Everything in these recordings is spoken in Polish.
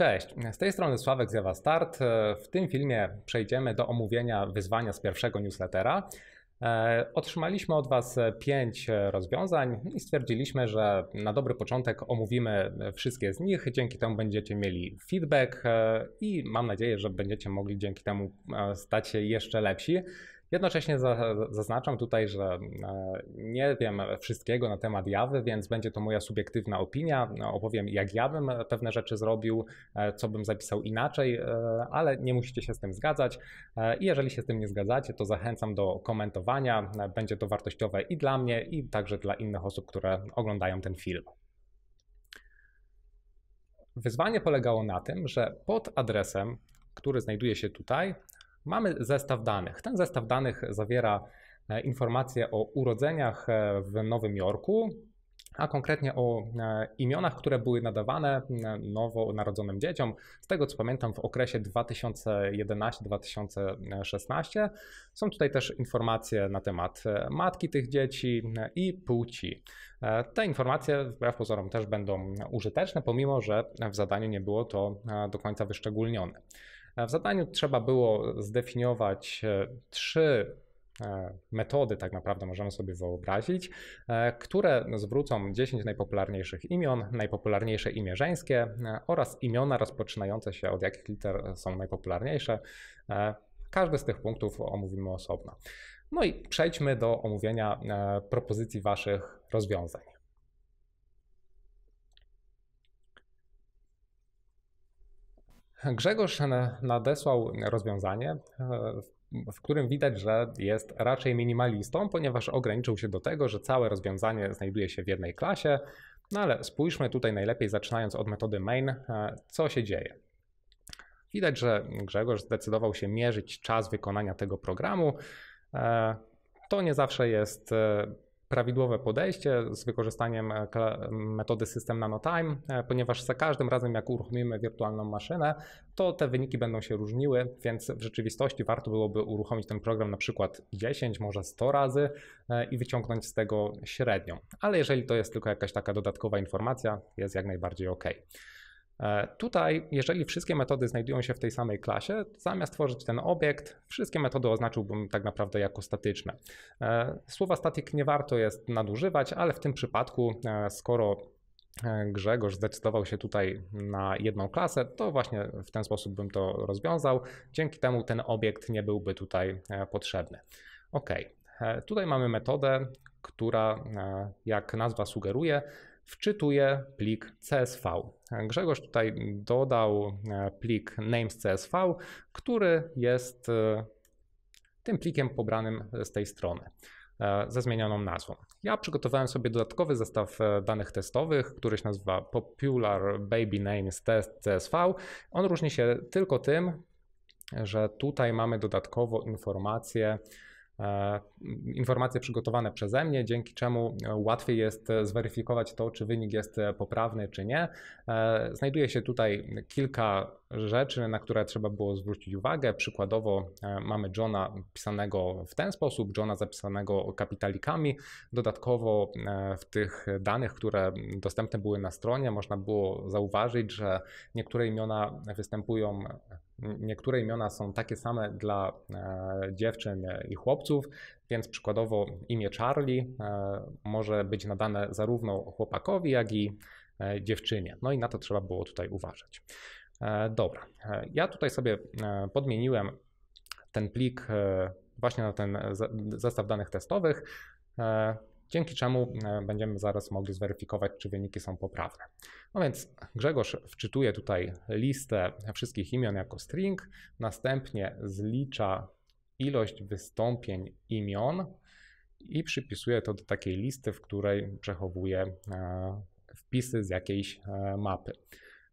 Cześć, z tej strony Sławek Zjawa Start. E, w tym filmie przejdziemy do omówienia wyzwania z pierwszego newslettera. E, otrzymaliśmy od Was e, pięć rozwiązań i stwierdziliśmy, że na dobry początek omówimy wszystkie z nich. Dzięki temu będziecie mieli feedback i mam nadzieję, że będziecie mogli dzięki temu stać się jeszcze lepsi. Jednocześnie zaznaczam tutaj, że e, nie wiem wszystkiego na temat Jawy, więc będzie to moja subiektywna opinia. No, opowiem, jak ja bym pewne rzeczy zrobił, e, co bym zapisał inaczej, e, ale nie musicie się z tym zgadzać. I jeżeli się z tym nie zgadzacie, to zachęcam do komentowania. Będzie to wartościowe i dla mnie, i także dla innych osób, które oglądają ten film. Wyzwanie polegało na tym, że pod adresem, który znajduje się tutaj, Mamy zestaw danych. Ten zestaw danych zawiera e, informacje o urodzeniach e, w Nowym Jorku, a konkretnie o e, imionach, które były nadawane nowo narodzonym dzieciom. Z tego co pamiętam, w okresie 2011-2016 są tutaj też informacje na temat matki tych dzieci i płci. Te informacje, wbrew pozorom, też będą użyteczne, pomimo że w zadaniu nie było to do końca wyszczególnione. W zadaniu trzeba było zdefiniować e, trzy e, metody, tak naprawdę możemy sobie wyobrazić, e, które zwrócą 10 najpopularniejszych imion, najpopularniejsze imię żeńskie oraz imiona rozpoczynające się od jakich liter są najpopularniejsze. Każdy z tych punktów omówimy osobno. No i przejdźmy do omówienia propozycji Waszych rozwiązań. Grzegorz nadesłał rozwiązanie, e, w którym widać, że jest raczej minimalistą, ponieważ ograniczył się do tego, że całe rozwiązanie znajduje się w jednej klasie. No ale spójrzmy tutaj najlepiej zaczynając od metody main, e, co się dzieje. Widać, że Grzegorz zdecydował się mierzyć czas wykonania tego programu. E, to nie zawsze jest prawidłowe podejście z wykorzystaniem e, metody System NanoTime, e, ponieważ za każdym razem, jak uruchomimy wirtualną maszynę, to te wyniki będą się różniły, więc w rzeczywistości warto byłoby uruchomić ten program na przykład 10, może 100 razy e, i wyciągnąć z tego średnią. Ale jeżeli to jest tylko jakaś taka dodatkowa informacja, jest jak najbardziej ok. Tutaj, jeżeli wszystkie metody znajdują się w tej samej klasie, zamiast tworzyć ten obiekt, wszystkie metody oznaczyłbym tak naprawdę jako statyczne. E, słowa static nie warto jest nadużywać, ale w tym przypadku, e, skoro e, Grzegorz zdecydował się tutaj na jedną klasę, to właśnie w ten sposób bym to rozwiązał. Dzięki temu ten obiekt nie byłby tutaj potrzebny. Ok, tutaj mamy metodę, która, jak nazwa sugeruje, wczytuje plik CSV. Grzegorz tutaj dodał e, plik names.csv, który jest e, tym plikiem pobranym z tej strony e, ze zmienioną nazwą. Ja przygotowałem sobie dodatkowy zestaw danych testowych, który się nazywa Popular Baby Names Test CSV. On różni się tylko tym, że tutaj mamy dodatkowo informację E, informacje przygotowane przeze mnie, dzięki czemu e, łatwiej jest e, zweryfikować to, czy wynik jest poprawny, czy nie. Znajduje się tutaj kilka rzeczy, na które trzeba było zwrócić uwagę. Przykładowo e, mamy Johna pisanego w ten sposób, Johna zapisanego kapitalikami. Dodatkowo e, w tych danych, które dostępne były na stronie, można było zauważyć, że niektóre imiona występują Niektóre imiona są takie same dla e, dziewczyn i chłopców, więc przykładowo imię Charlie e, może być nadane zarówno chłopakowi, jak i e, dziewczynie. No i na to trzeba było tutaj uważać. E, dobra, e, ja tutaj sobie e, podmieniłem ten plik właśnie na ten zestaw danych testowych, dzięki czemu będziemy zaraz mogli zweryfikować, czy wyniki są poprawne. No więc Grzegorz wczytuje tutaj listę wszystkich imion jako string, następnie zlicza ilość wystąpień imion i przypisuje to do takiej listy, w której przechowuje wpisy z jakiejś mapy.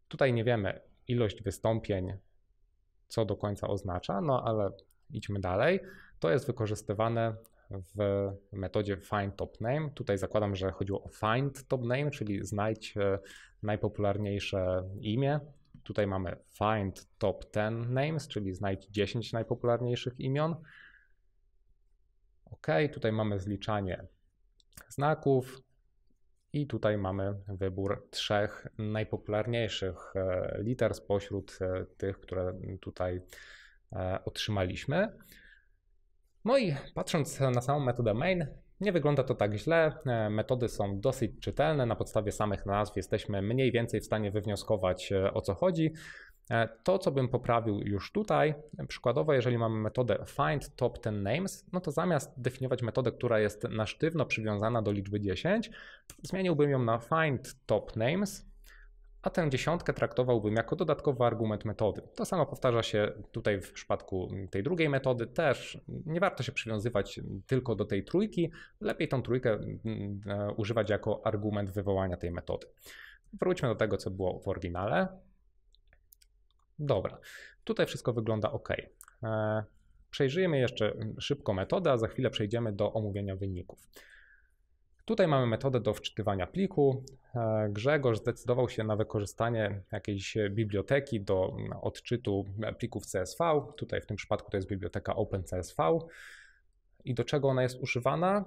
Tutaj nie wiemy, ilość wystąpień, co do końca oznacza, no ale idźmy dalej. To jest wykorzystywane w metodzie find top name. Tutaj zakładam, że chodziło o find top name, czyli znajdź e, najpopularniejsze imię. Tutaj mamy find top 10 names, czyli znajdź 10 najpopularniejszych imion. OK, tutaj mamy zliczanie znaków, i tutaj mamy wybór trzech najpopularniejszych e, liter spośród e, tych, które tutaj e, otrzymaliśmy. No i patrząc na samą metodę main, nie wygląda to tak źle. Metody są dosyć czytelne. Na podstawie samych nazw jesteśmy mniej więcej w stanie wywnioskować o co chodzi. E, to, co bym poprawił już tutaj, przykładowo, jeżeli mamy metodę find top 10 names, no to zamiast definiować metodę, która jest na sztywno przywiązana do liczby 10, zmieniłbym ją na find top names, a tę dziesiątkę traktowałbym jako dodatkowy argument metody. To samo powtarza się tutaj w przypadku tej drugiej metody też. Nie warto się przywiązywać tylko do tej trójki, lepiej tą trójkę e, używać jako argument wywołania tej metody. Wróćmy do tego, co było w oryginale. Dobra, tutaj wszystko wygląda ok. E, Przejrzyjmy jeszcze mm, szybko metodę, a za chwilę przejdziemy do omówienia wyników. Tutaj mamy metodę do wczytywania pliku. E, Grzegorz zdecydował się na wykorzystanie jakiejś biblioteki do mm, odczytu e, plików CSV. Tutaj w tym przypadku to jest biblioteka OpenCSV. I do czego ona jest używana?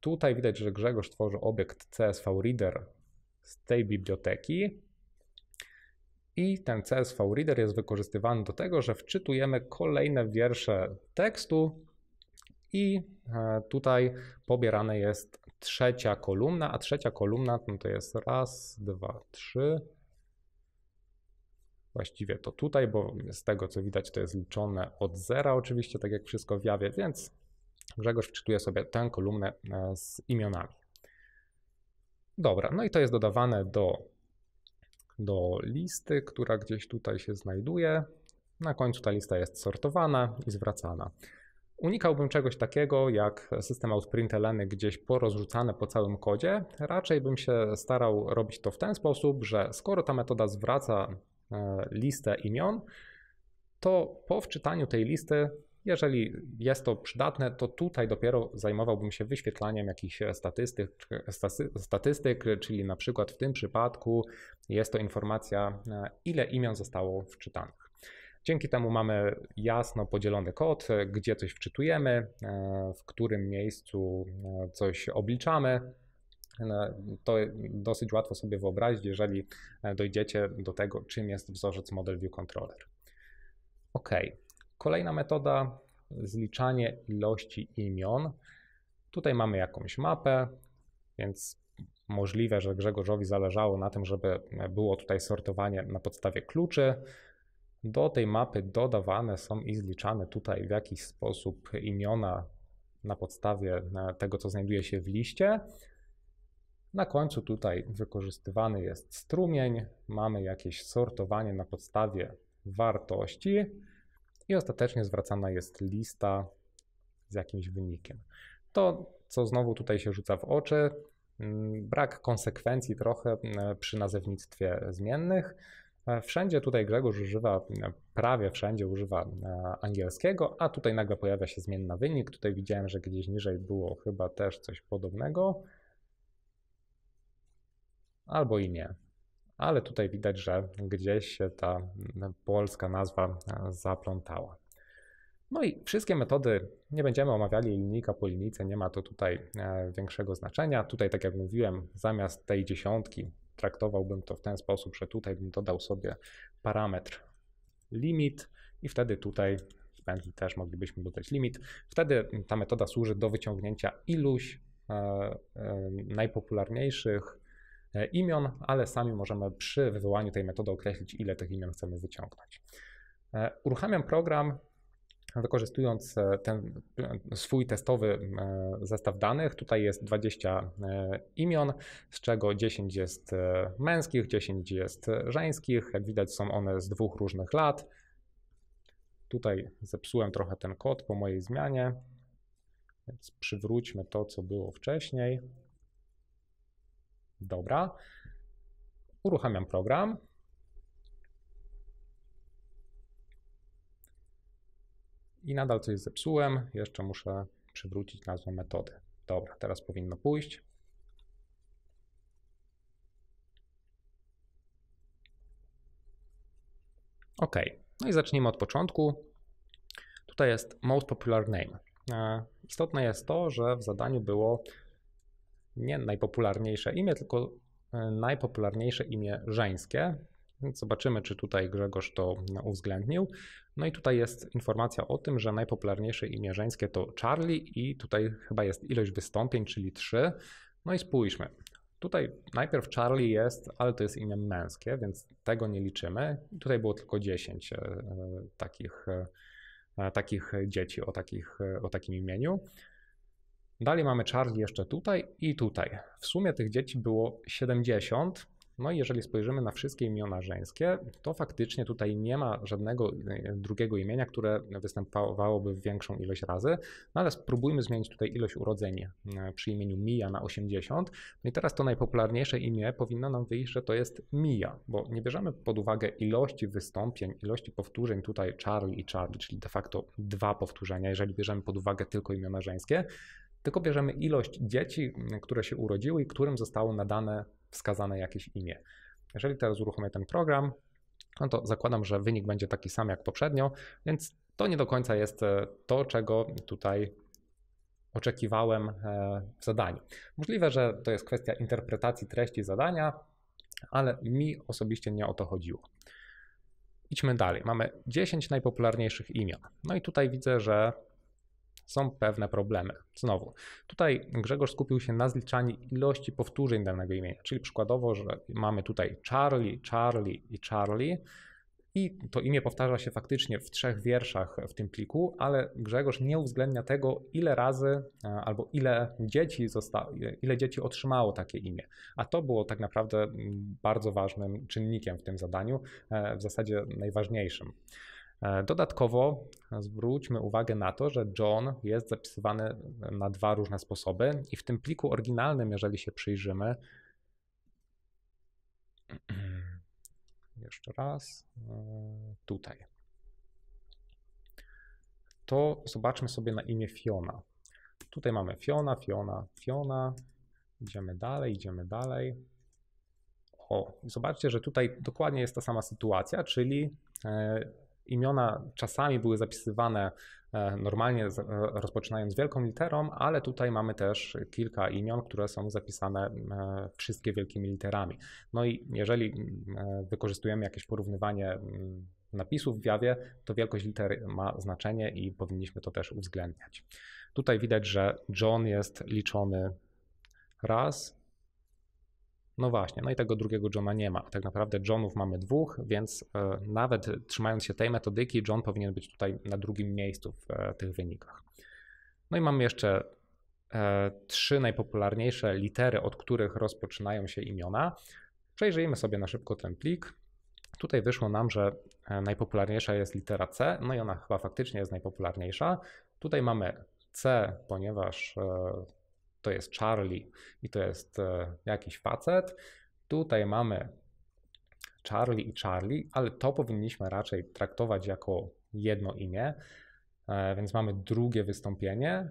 Tutaj widać, że Grzegorz tworzy obiekt CSV Reader z tej biblioteki i ten CSV Reader jest wykorzystywany do tego, że wczytujemy kolejne wiersze tekstu i e, tutaj pobierane jest trzecia kolumna, a trzecia kolumna no to jest raz, dwa, trzy. Właściwie to tutaj, bo z tego co widać to jest liczone od zera oczywiście, tak jak wszystko w jawie, więc Grzegorz wczytuje sobie tę kolumnę e, z imionami. Dobra, no i to jest dodawane do do listy, która gdzieś tutaj się znajduje. Na końcu ta lista jest sortowana i zwracana. Unikałbym czegoś takiego jak system outprintln gdzieś porozrzucane po całym kodzie. Raczej bym się starał robić to w ten sposób, że skoro ta metoda zwraca e, listę imion, to po wczytaniu tej listy jeżeli jest to przydatne, to tutaj dopiero zajmowałbym się wyświetlaniem jakichś statystyk, statystyk, czyli na przykład w tym przypadku jest to informacja, e, ile imion zostało wczytanych. Dzięki temu mamy jasno podzielony kod, gdzie coś wczytujemy, e, w którym miejscu e, coś obliczamy. No, to dosyć łatwo sobie wyobrazić, jeżeli dojdziecie do tego, czym jest wzorzec Model View Controller. OK, Kolejna metoda, zliczanie ilości imion. Tutaj mamy jakąś mapę, więc możliwe, że Grzegorzowi zależało na tym, żeby było tutaj sortowanie na podstawie kluczy. Do tej mapy dodawane są i zliczane tutaj w jakiś sposób imiona na podstawie e, tego, co znajduje się w liście. Na końcu tutaj wykorzystywany jest strumień, mamy jakieś sortowanie na podstawie wartości i ostatecznie zwracana jest lista z jakimś wynikiem. To, co znowu tutaj się rzuca w oczy, mm, brak konsekwencji trochę mm, przy nazewnictwie zmiennych. E, wszędzie tutaj Grzegorz używa, mm, prawie wszędzie używa e, angielskiego, a tutaj nagle pojawia się zmienna wynik. Tutaj widziałem, że gdzieś niżej było chyba też coś podobnego. Albo i nie ale tutaj widać, że gdzieś się ta mm, polska nazwa e, zaplątała. No i wszystkie metody, nie będziemy omawiali linijka po linijce, nie ma to tutaj e, większego znaczenia. Tutaj, tak jak mówiłem, zamiast tej dziesiątki traktowałbym to w ten sposób, że tutaj bym dodał sobie parametr limit i wtedy tutaj w pętli też moglibyśmy dodać limit. Wtedy ta metoda służy do wyciągnięcia iluś e, najpopularniejszych E, imion, ale sami możemy przy wywołaniu tej metody określić, ile tych imion chcemy wyciągnąć. E, uruchamiam program, wykorzystując e, ten swój testowy zestaw danych. Tutaj jest 20 imion, z czego 10 jest męskich, 10 jest żeńskich. Jak widać, są one z dwóch różnych lat. Tutaj zepsułem trochę ten kod po mojej zmianie, więc przywróćmy to, co było wcześniej. Dobra. Uruchamiam program. I nadal coś zepsułem. Jeszcze muszę przywrócić nazwę metody. Dobra, teraz powinno pójść. OK. No i zacznijmy od początku. Tutaj jest most popular name. E, istotne jest to, że w zadaniu było nie najpopularniejsze imię, tylko e, najpopularniejsze imię żeńskie. zobaczymy, czy tutaj Grzegorz to e, uwzględnił. No i tutaj jest informacja o tym, że najpopularniejsze imię żeńskie to Charlie i tutaj chyba jest ilość wystąpień, czyli trzy. No i spójrzmy. Tutaj najpierw Charlie jest, ale to jest imię męskie, więc tego nie liczymy. Tutaj było tylko 10 e, takich, takich dzieci o, takich, o takim imieniu. Dalej mamy Charlie jeszcze tutaj i tutaj. W sumie tych dzieci było 70. No i jeżeli spojrzymy na wszystkie imiona żeńskie, to faktycznie tutaj nie ma żadnego e, drugiego imienia, które występowałoby większą ilość razy, no ale spróbujmy zmienić tutaj ilość urodzeń e, przy imieniu Mija na 80. No i teraz to najpopularniejsze imię powinno nam wyjść, że to jest Mija, bo nie bierzemy pod uwagę ilości wystąpień, ilości powtórzeń tutaj Charlie i Charlie, czyli de facto dwa powtórzenia, jeżeli bierzemy pod uwagę tylko imiona żeńskie, tylko bierzemy ilość dzieci, mm, które się urodziły i którym zostało nadane wskazane jakieś imię. Jeżeli teraz uruchomię ten program, no to zakładam, że wynik będzie taki sam jak poprzednio, więc to nie do końca jest e, to, czego tutaj oczekiwałem e, w zadaniu. Możliwe, że to jest kwestia interpretacji treści zadania, ale mi osobiście nie o to chodziło. Idźmy dalej. Mamy 10 najpopularniejszych imion. No i tutaj widzę, że są pewne problemy. Znowu, tutaj Grzegorz skupił się na zliczaniu ilości powtórzeń danego imienia, czyli przykładowo, że mamy tutaj Charlie, Charlie i Charlie. I to imię powtarza się faktycznie w trzech wierszach w tym pliku, ale Grzegorz nie uwzględnia tego, ile razy e, albo ile dzieci, zostało, ile dzieci otrzymało takie imię. A to było tak naprawdę mm, bardzo ważnym czynnikiem w tym zadaniu, e, w zasadzie najważniejszym. E, dodatkowo e, zwróćmy uwagę na to, że John jest zapisywany na dwa różne sposoby i w tym pliku oryginalnym, jeżeli się przyjrzymy, jeszcze raz, e, tutaj, to zobaczmy sobie na imię Fiona. Tutaj mamy Fiona, Fiona, Fiona. Idziemy dalej, idziemy dalej. O, zobaczcie, że tutaj dokładnie jest ta sama sytuacja, czyli Imiona czasami były zapisywane e, normalnie, e, rozpoczynając wielką literą, ale tutaj mamy też kilka imion, które są zapisane e, wszystkie wielkimi literami. No i jeżeli wykorzystujemy jakieś porównywanie napisów w jawie, to wielkość litery ma znaczenie i powinniśmy to też uwzględniać. Tutaj widać, że John jest liczony raz, no właśnie, no i tego drugiego Johna nie ma. Tak naprawdę Johnów mamy dwóch, więc e, nawet trzymając się tej metodyki, John powinien być tutaj na drugim miejscu w e, tych wynikach. No i mamy jeszcze e, trzy najpopularniejsze litery, od których rozpoczynają się imiona. Przejrzyjmy sobie na szybko ten plik. Tutaj wyszło nam, że najpopularniejsza jest litera C, no i ona chyba faktycznie jest najpopularniejsza. Tutaj mamy C, ponieważ to jest Charlie i to jest e, jakiś facet. Tutaj mamy Charlie i Charlie, ale to powinniśmy raczej traktować jako jedno imię, e, więc mamy drugie wystąpienie,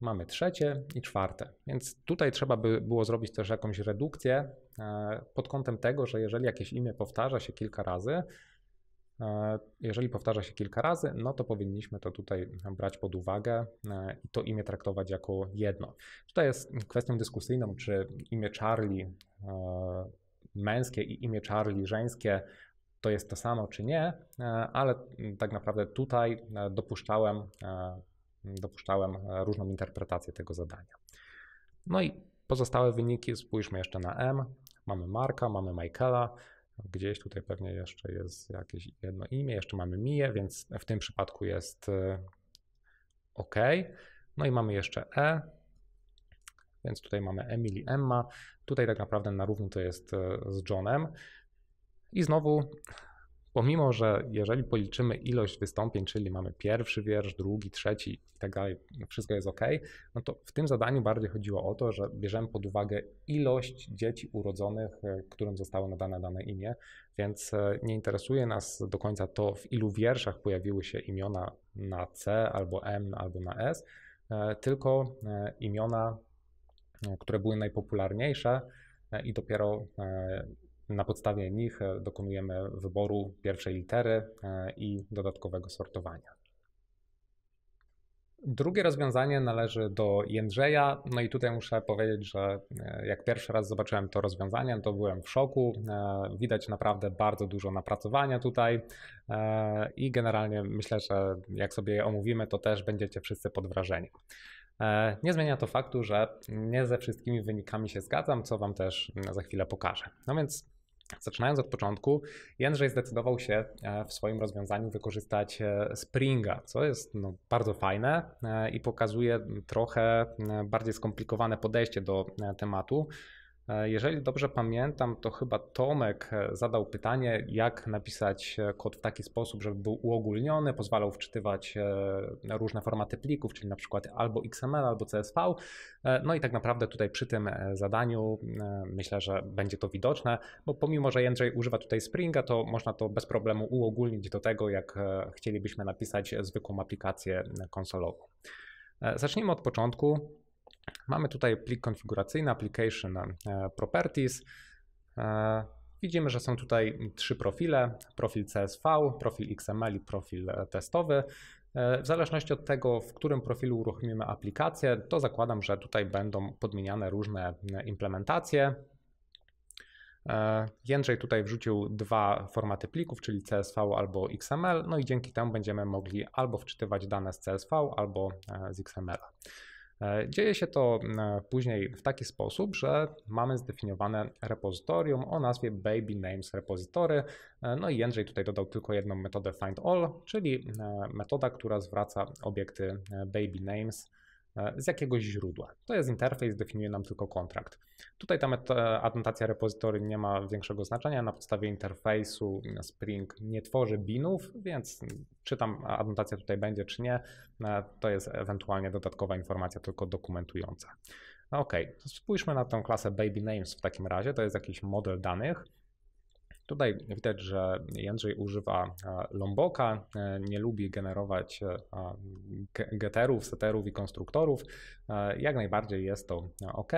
mamy trzecie i czwarte. Więc tutaj trzeba by było zrobić też jakąś redukcję e, pod kątem tego, że jeżeli jakieś imię powtarza się kilka razy, E, jeżeli powtarza się kilka razy, no to powinniśmy to tutaj brać pod uwagę e, i to imię traktować jako jedno. Tutaj jest kwestią dyskusyjną, czy imię Charlie e, męskie i imię Charlie żeńskie to jest to samo czy nie, ale tak naprawdę tutaj dopuszczałem, dopuszczałem różną interpretację tego zadania. No i pozostałe wyniki spójrzmy jeszcze na M. Mamy Marka, mamy Michaela, Gdzieś tutaj pewnie jeszcze jest jakieś jedno imię, jeszcze mamy Mię, więc w tym przypadku jest y, OK. No i mamy jeszcze E, więc tutaj mamy Emily, Emma. Tutaj tak naprawdę na równi to jest y, z Johnem. I znowu Pomimo, że jeżeli policzymy ilość wystąpień, czyli mamy pierwszy wiersz, drugi, trzeci i tak dalej, wszystko jest ok, no to w tym zadaniu bardziej chodziło o to, że bierzemy pod uwagę ilość dzieci urodzonych, e, którym zostało nadane dane imię, więc e, nie interesuje nas do końca to, w ilu wierszach pojawiły się imiona na C albo M albo na S, e, tylko imiona, które były najpopularniejsze i dopiero na podstawie nich e, dokonujemy wyboru pierwszej litery e, i dodatkowego sortowania. Drugie rozwiązanie należy do Jędrzeja. No i tutaj muszę powiedzieć, że e, jak pierwszy raz zobaczyłem to rozwiązanie, to byłem w szoku. Widać naprawdę bardzo dużo napracowania tutaj i generalnie myślę, że jak sobie je omówimy, to też będziecie wszyscy pod wrażeniem. Nie zmienia to faktu, że nie ze wszystkimi wynikami się zgadzam, co Wam też mm, za chwilę pokażę. No więc Zaczynając od początku, Jędrzej zdecydował się e, w swoim rozwiązaniu wykorzystać e, Springa, co jest no, bardzo fajne e, i pokazuje trochę bardziej skomplikowane podejście do tematu, E, jeżeli dobrze pamiętam, to chyba Tomek e, zadał pytanie, jak napisać e, kod w taki sposób, żeby był uogólniony, pozwalał wczytywać różne formaty plików, czyli na przykład albo XML, albo CSV. No i tak naprawdę tutaj przy tym zadaniu myślę, że będzie to widoczne, bo pomimo, że Jędrzej używa tutaj Springa, to można to bez problemu uogólnić do tego, jak chcielibyśmy napisać zwykłą aplikację konsolową. Zacznijmy od początku. Mamy tutaj plik konfiguracyjny Application e, Properties. E, widzimy, że są tutaj trzy profile: profil CSV, profil XML i profil e, testowy. W zależności od tego, w którym profilu uruchomimy aplikację, to zakładam, że tutaj będą podmieniane różne implementacje. Jędrzej tutaj wrzucił dwa formaty plików, czyli CSV albo XML, no i dzięki temu będziemy mogli albo wczytywać dane z CSV, albo z XML. -a. E, dzieje się to e, później w taki sposób, że mamy zdefiniowane repozytorium o nazwie baby names repository. E, no i Jędrzej tutaj dodał tylko jedną metodę find all, czyli metoda, która zwraca obiekty baby names E, z jakiegoś źródła. To jest interfejs, definiuje nam tylko kontrakt. Tutaj ta adnotacja repozytory nie ma większego znaczenia. Na podstawie interfejsu Spring nie tworzy binów, więc czy tam adnotacja tutaj będzie, czy nie, e, to jest ewentualnie dodatkowa informacja tylko dokumentująca. No ok, spójrzmy na tę klasę baby names w takim razie. To jest jakiś model danych. Tutaj widać, że Jędrzej używa e, Lomboka, e, nie lubi generować e, getterów, setterów i konstruktorów. Jak najbardziej jest to ok.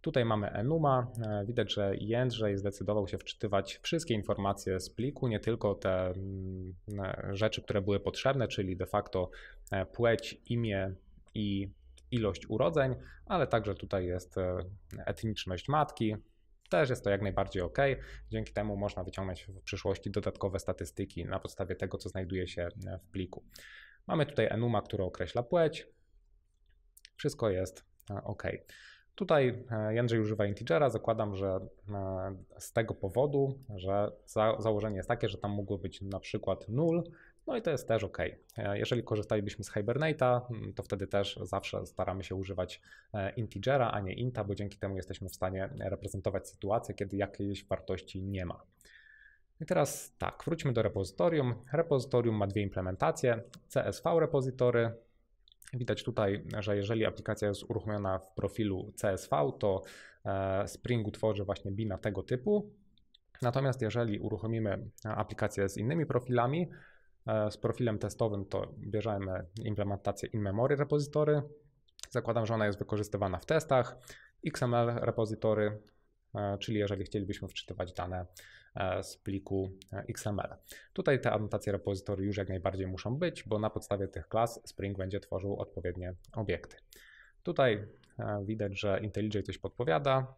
Tutaj mamy Enuma. Widać, że Jędrzej zdecydował się wczytywać wszystkie informacje z pliku, nie tylko te mm, rzeczy, które były potrzebne, czyli de facto płeć, imię i ilość urodzeń, ale także tutaj jest etniczność matki, też jest to jak najbardziej ok. Dzięki temu można wyciągnąć w przyszłości dodatkowe statystyki na podstawie tego, co znajduje się e, w pliku. Mamy tutaj enuma, który określa płeć. Wszystko jest e, ok. Tutaj e, Jędrzej używa integera. Zakładam, że z tego powodu, że założenie jest takie, że tam mogło być na przykład 0, no i to jest też ok. E, jeżeli korzystalibyśmy z Hibernate'a, mm, to wtedy też zawsze staramy się używać e, integera, a nie inta, bo dzięki temu jesteśmy w stanie reprezentować sytuację, kiedy jakiejś wartości nie ma. I teraz tak, wróćmy do repozytorium. Repozytorium ma dwie implementacje, CSV repozytory. Widać tutaj, że jeżeli aplikacja jest uruchomiona w profilu CSV, to e, Spring utworzy właśnie bina tego typu. Natomiast jeżeli uruchomimy aplikację z innymi profilami, E, z profilem testowym to bierzemy implementację in-memory repozytory. Zakładam, że ona jest wykorzystywana w testach. XML repozytory, e, czyli jeżeli chcielibyśmy wczytywać dane e, z pliku XML. Tutaj te anotacje repozytory już jak najbardziej muszą być, bo na podstawie tych klas Spring będzie tworzył odpowiednie obiekty. Tutaj widać, że IntelliJ coś podpowiada.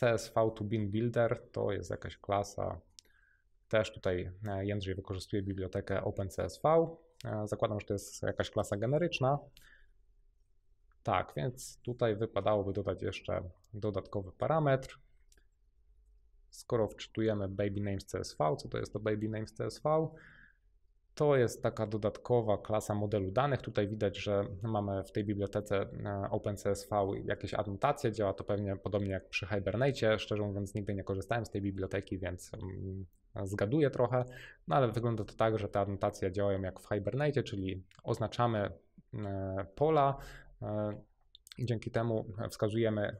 CSV to Bin Builder to jest jakaś klasa, też tutaj e, Jędrzej wykorzystuje bibliotekę OpenCSV. E, zakładam, że to jest jakaś klasa generyczna. Tak, więc tutaj wypadałoby dodać jeszcze dodatkowy parametr. Skoro wczytujemy baby names CSV, co to jest to baby names CSV? To jest taka dodatkowa klasa modelu danych. Tutaj widać, że mamy w tej bibliotece e, OpenCSV jakieś adnotacje. Działa to pewnie podobnie jak przy Hibernate. Szczerze mówiąc, nigdy nie korzystałem z tej biblioteki, więc mm, zgaduję trochę, no ale wygląda to tak, że te anotacje działają jak w Hibernate, czyli oznaczamy e, pola e, i dzięki temu wskazujemy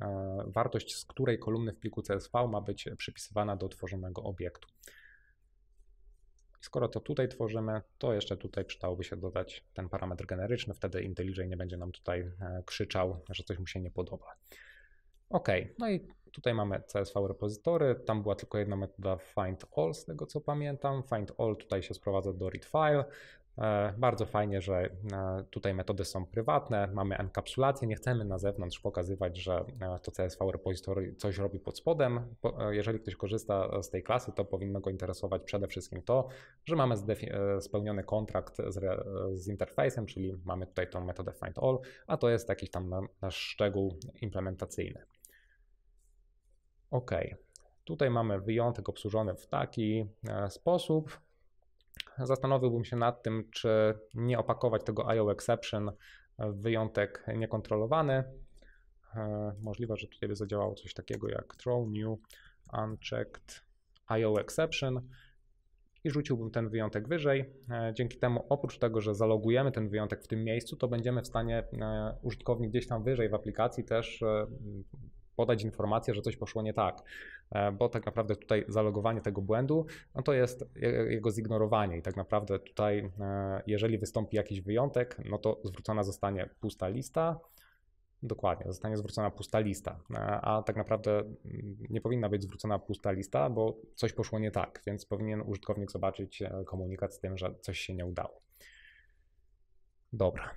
e, wartość, z której kolumny w pliku CSV ma być przypisywana do tworzonego obiektu. Skoro to tutaj tworzymy, to jeszcze tutaj przydałoby się dodać ten parametr generyczny, wtedy IntelliJ nie będzie nam tutaj krzyczał, że coś mu się nie podoba. OK, no i tutaj mamy CSV repozytory, tam była tylko jedna metoda find all z tego co pamiętam. Find all tutaj się sprowadza do read file. E, bardzo fajnie, że e, tutaj metody są prywatne, mamy enkapsulację, nie chcemy na zewnątrz pokazywać, że e, to CSV repository coś robi pod spodem. Jeżeli ktoś korzysta z tej klasy, to powinno go interesować przede wszystkim to, że mamy spełniony kontrakt z, z interfejsem, czyli mamy tutaj tą metodę find all, a to jest jakiś tam nasz szczegół implementacyjny. OK. Tutaj mamy wyjątek obsłużony w taki e, sposób. Zastanowiłbym się nad tym, czy nie opakować tego IO exception w wyjątek niekontrolowany. E, możliwe, że tutaj by zadziałało coś takiego jak throw new unchecked IO exception i rzuciłbym ten wyjątek wyżej. E, dzięki temu, oprócz tego, że zalogujemy ten wyjątek w tym miejscu, to będziemy w stanie użytkownik gdzieś tam wyżej w aplikacji też podać informację, że coś poszło nie tak, e, bo tak naprawdę tutaj zalogowanie tego błędu, no to jest jego zignorowanie i tak naprawdę tutaj, e, jeżeli wystąpi jakiś wyjątek, no to zwrócona zostanie pusta lista, Dokładnie, zostanie zwrócona pusta lista, e, a tak naprawdę nie powinna być zwrócona pusta lista, bo coś poszło nie tak, więc powinien użytkownik zobaczyć komunikat z tym, że coś się nie udało. Dobra,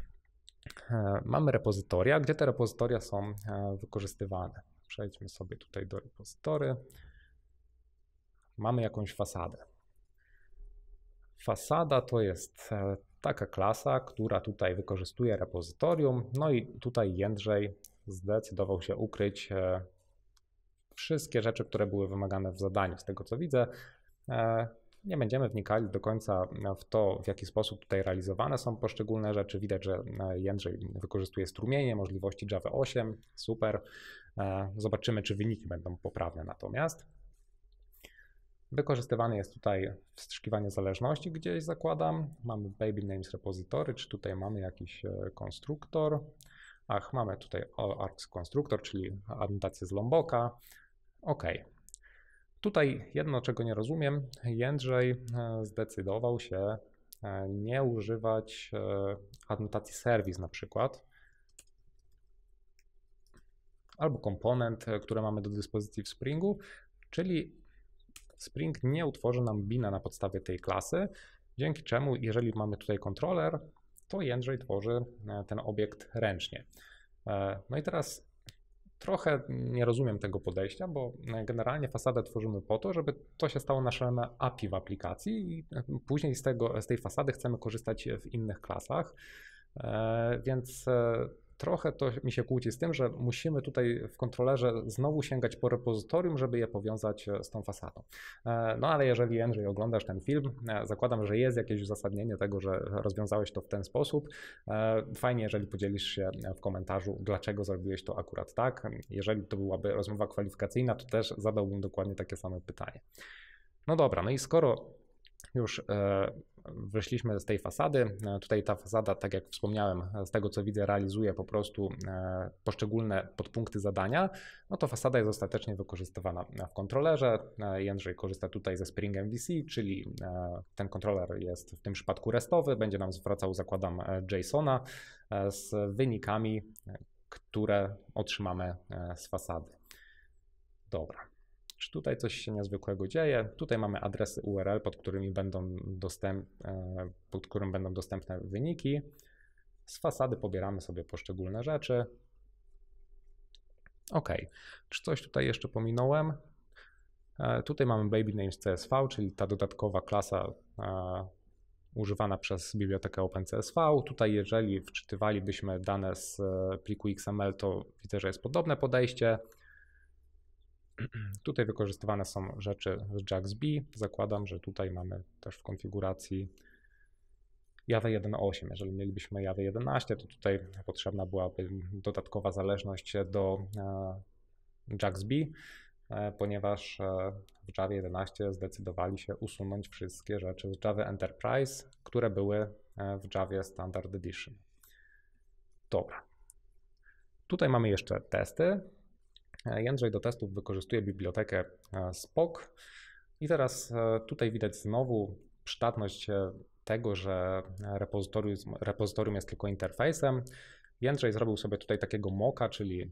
E, mamy repozytoria, gdzie te repozytoria są e, wykorzystywane. Przejdźmy sobie tutaj do repozytory. Mamy jakąś fasadę. Fasada to jest e, taka klasa, która tutaj wykorzystuje repozytorium. No i tutaj Jędrzej zdecydował się ukryć wszystkie rzeczy, które były wymagane w zadaniu, z tego co widzę. Nie będziemy wnikali do końca w to, w jaki sposób tutaj realizowane są poszczególne rzeczy. Widać, że e, Jędrzej wykorzystuje strumienie, możliwości Java 8, super. E, zobaczymy, czy wyniki będą poprawne natomiast. Wykorzystywane jest tutaj wstrzykiwanie zależności gdzieś zakładam. Mamy baby names repository, czy tutaj mamy jakiś e, konstruktor. Ach, mamy tutaj arcs konstruktor, czyli adnotację z Lomboka. OK, Tutaj jedno, czego nie rozumiem, Jędrzej e, zdecydował się e, nie używać e, annotacji serwis na przykład, albo komponent, które mamy do dyspozycji w Springu, czyli Spring nie utworzy nam bina na podstawie tej klasy, dzięki czemu, jeżeli mamy tutaj kontroler, to Jędrzej tworzy ten obiekt ręcznie. No i teraz Trochę nie rozumiem tego podejścia, bo e, generalnie fasadę tworzymy po to, żeby to się stało naszym API w aplikacji i e, później z, tego, z tej fasady chcemy korzystać w innych klasach. E, więc trochę to mi się kłóci z tym, że musimy tutaj w kontrolerze znowu sięgać po repozytorium, żeby je powiązać e, z tą fasadą. E, no ale jeżeli Andrzej oglądasz ten film, e, zakładam, że jest jakieś uzasadnienie tego, że rozwiązałeś to w ten sposób. Fajnie, jeżeli podzielisz się w komentarzu, dlaczego zrobiłeś to akurat tak. Jeżeli to byłaby rozmowa kwalifikacyjna, to też zadałbym dokładnie takie same pytanie. No dobra, no i skoro już wyszliśmy z tej fasady. E, tutaj ta fasada, tak jak wspomniałem, z tego co widzę, realizuje po prostu e, poszczególne podpunkty zadania. No to fasada jest ostatecznie wykorzystywana w kontrolerze. E, Jędrzej korzysta tutaj ze Spring MVC, czyli ten kontroler jest w tym przypadku restowy, będzie nam zwracał, zakładam, JSONa z wynikami, które otrzymamy z fasady. Dobra czy tutaj coś się niezwykłego dzieje. Tutaj mamy adresy URL, pod którymi będą, dostęp, e, pod którym będą dostępne wyniki. Z fasady pobieramy sobie poszczególne rzeczy. OK. Czy coś tutaj jeszcze pominąłem? E, tutaj mamy baby names CSV, czyli ta dodatkowa klasa e, używana przez bibliotekę OpenCSV. Tutaj jeżeli wczytywalibyśmy dane z pliku XML, to widzę, że jest podobne podejście. Tutaj wykorzystywane są rzeczy z JaxB. Zakładam, że tutaj mamy też w konfiguracji Java 1.8. Jeżeli mielibyśmy Java 11, to tutaj potrzebna byłaby dodatkowa zależność do e, JaxB, e, ponieważ e, w Java 11 zdecydowali się usunąć wszystkie rzeczy z Java Enterprise, które były w Java Standard Edition. Dobra. Tutaj mamy jeszcze testy. E, Jędrzej do testów wykorzystuje bibliotekę e, Spock I teraz e, tutaj widać znowu przydatność tego, że repozytorium, repozytorium jest tylko interfejsem. Jędrzej zrobił sobie tutaj takiego moka, czyli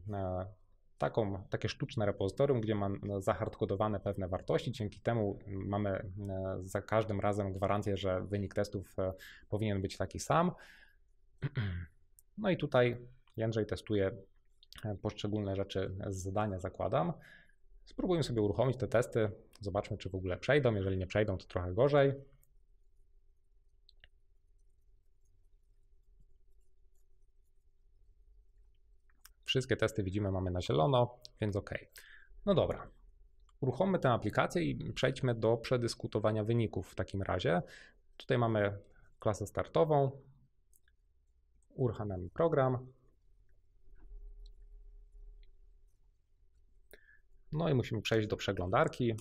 taką, takie sztuczne repozytorium, gdzie mam zahardkodowane pewne wartości. Dzięki temu mamy za każdym razem gwarancję, że wynik testów powinien być taki sam. No i tutaj Jędrzej testuje poszczególne rzeczy z zadania zakładam. Spróbujmy sobie uruchomić te testy, zobaczmy czy w ogóle przejdą. Jeżeli nie przejdą, to trochę gorzej. Wszystkie testy widzimy, mamy na zielono, więc OK. No dobra. Uruchommy tę aplikację i przejdźmy do przedyskutowania wyników w takim razie. Tutaj mamy klasę startową, uruchamiamy program, No i musimy przejść do przeglądarki.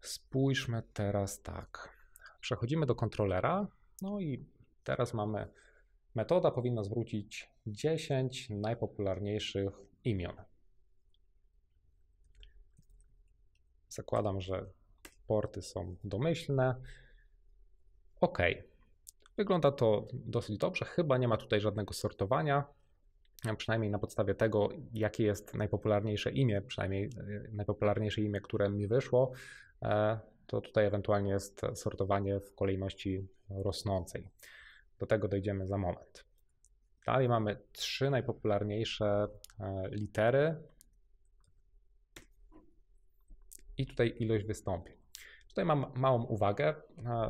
Spójrzmy teraz tak. Przechodzimy do kontrolera. No i teraz mamy metoda powinna zwrócić 10 najpopularniejszych imion. Zakładam, że porty są domyślne. OK. Wygląda to dosyć dobrze. Chyba nie ma tutaj żadnego sortowania przynajmniej na podstawie tego, jakie jest najpopularniejsze imię, przynajmniej e, najpopularniejsze imię, które mi wyszło, e, to tutaj ewentualnie jest sortowanie w kolejności rosnącej. Do tego dojdziemy za moment. Dalej mamy trzy najpopularniejsze e, litery i tutaj ilość wystąpień. Tutaj mam małą uwagę. E,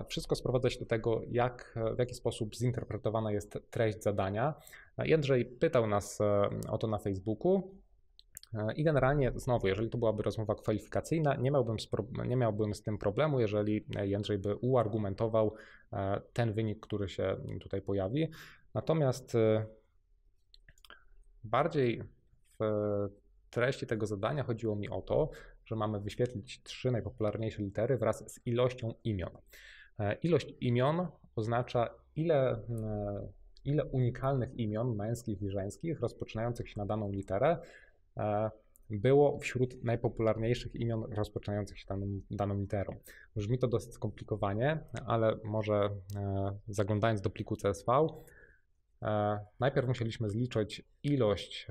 wszystko sprowadza się do tego, jak, w jaki sposób zinterpretowana jest treść zadania. E, Jędrzej pytał nas e, o to na Facebooku. I generalnie znowu, jeżeli to byłaby rozmowa kwalifikacyjna, nie miałbym, nie miałbym z tym problemu, jeżeli Jędrzej by uargumentował ten wynik, który się tutaj pojawi. Natomiast bardziej w treści tego zadania chodziło mi o to, że mamy wyświetlić trzy najpopularniejsze litery wraz z ilością imion. E, ilość imion oznacza, ile, e, ile unikalnych imion męskich i żeńskich rozpoczynających się na daną literę e, było wśród najpopularniejszych imion rozpoczynających się daną, daną literą. Brzmi to dosyć skomplikowanie, ale może zaglądając do pliku CSV, najpierw musieliśmy zliczyć ilość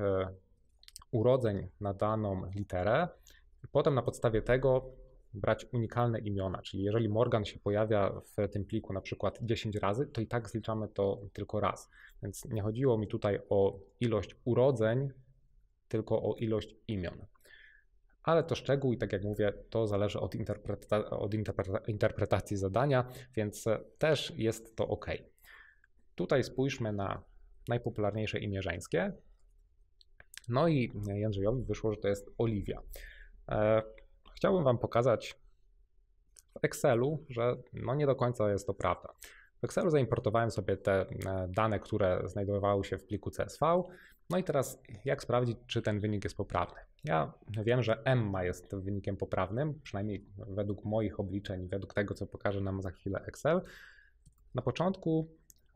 urodzeń na daną literę, Potem na podstawie tego brać unikalne imiona, czyli jeżeli Morgan się pojawia w tym pliku na przykład 10 razy, to i tak zliczamy to tylko raz. Więc nie chodziło mi tutaj o ilość urodzeń, tylko o ilość imion. Ale to szczegół i tak jak mówię, to zależy od, interpreta od interpreta interpretacji zadania, więc też jest to ok. Tutaj spójrzmy na najpopularniejsze imię żeńskie. No i Jędrzejowi wyszło, że to jest Oliwia. E, chciałbym Wam pokazać w Excelu, że no nie do końca jest to prawda. W Excelu zaimportowałem sobie te e, dane, które znajdowały się w pliku CSV. No i teraz jak sprawdzić, czy ten wynik jest poprawny? Ja wiem, że Emma jest wynikiem poprawnym, przynajmniej według moich obliczeń, według tego, co pokaże nam za chwilę Excel. Na początku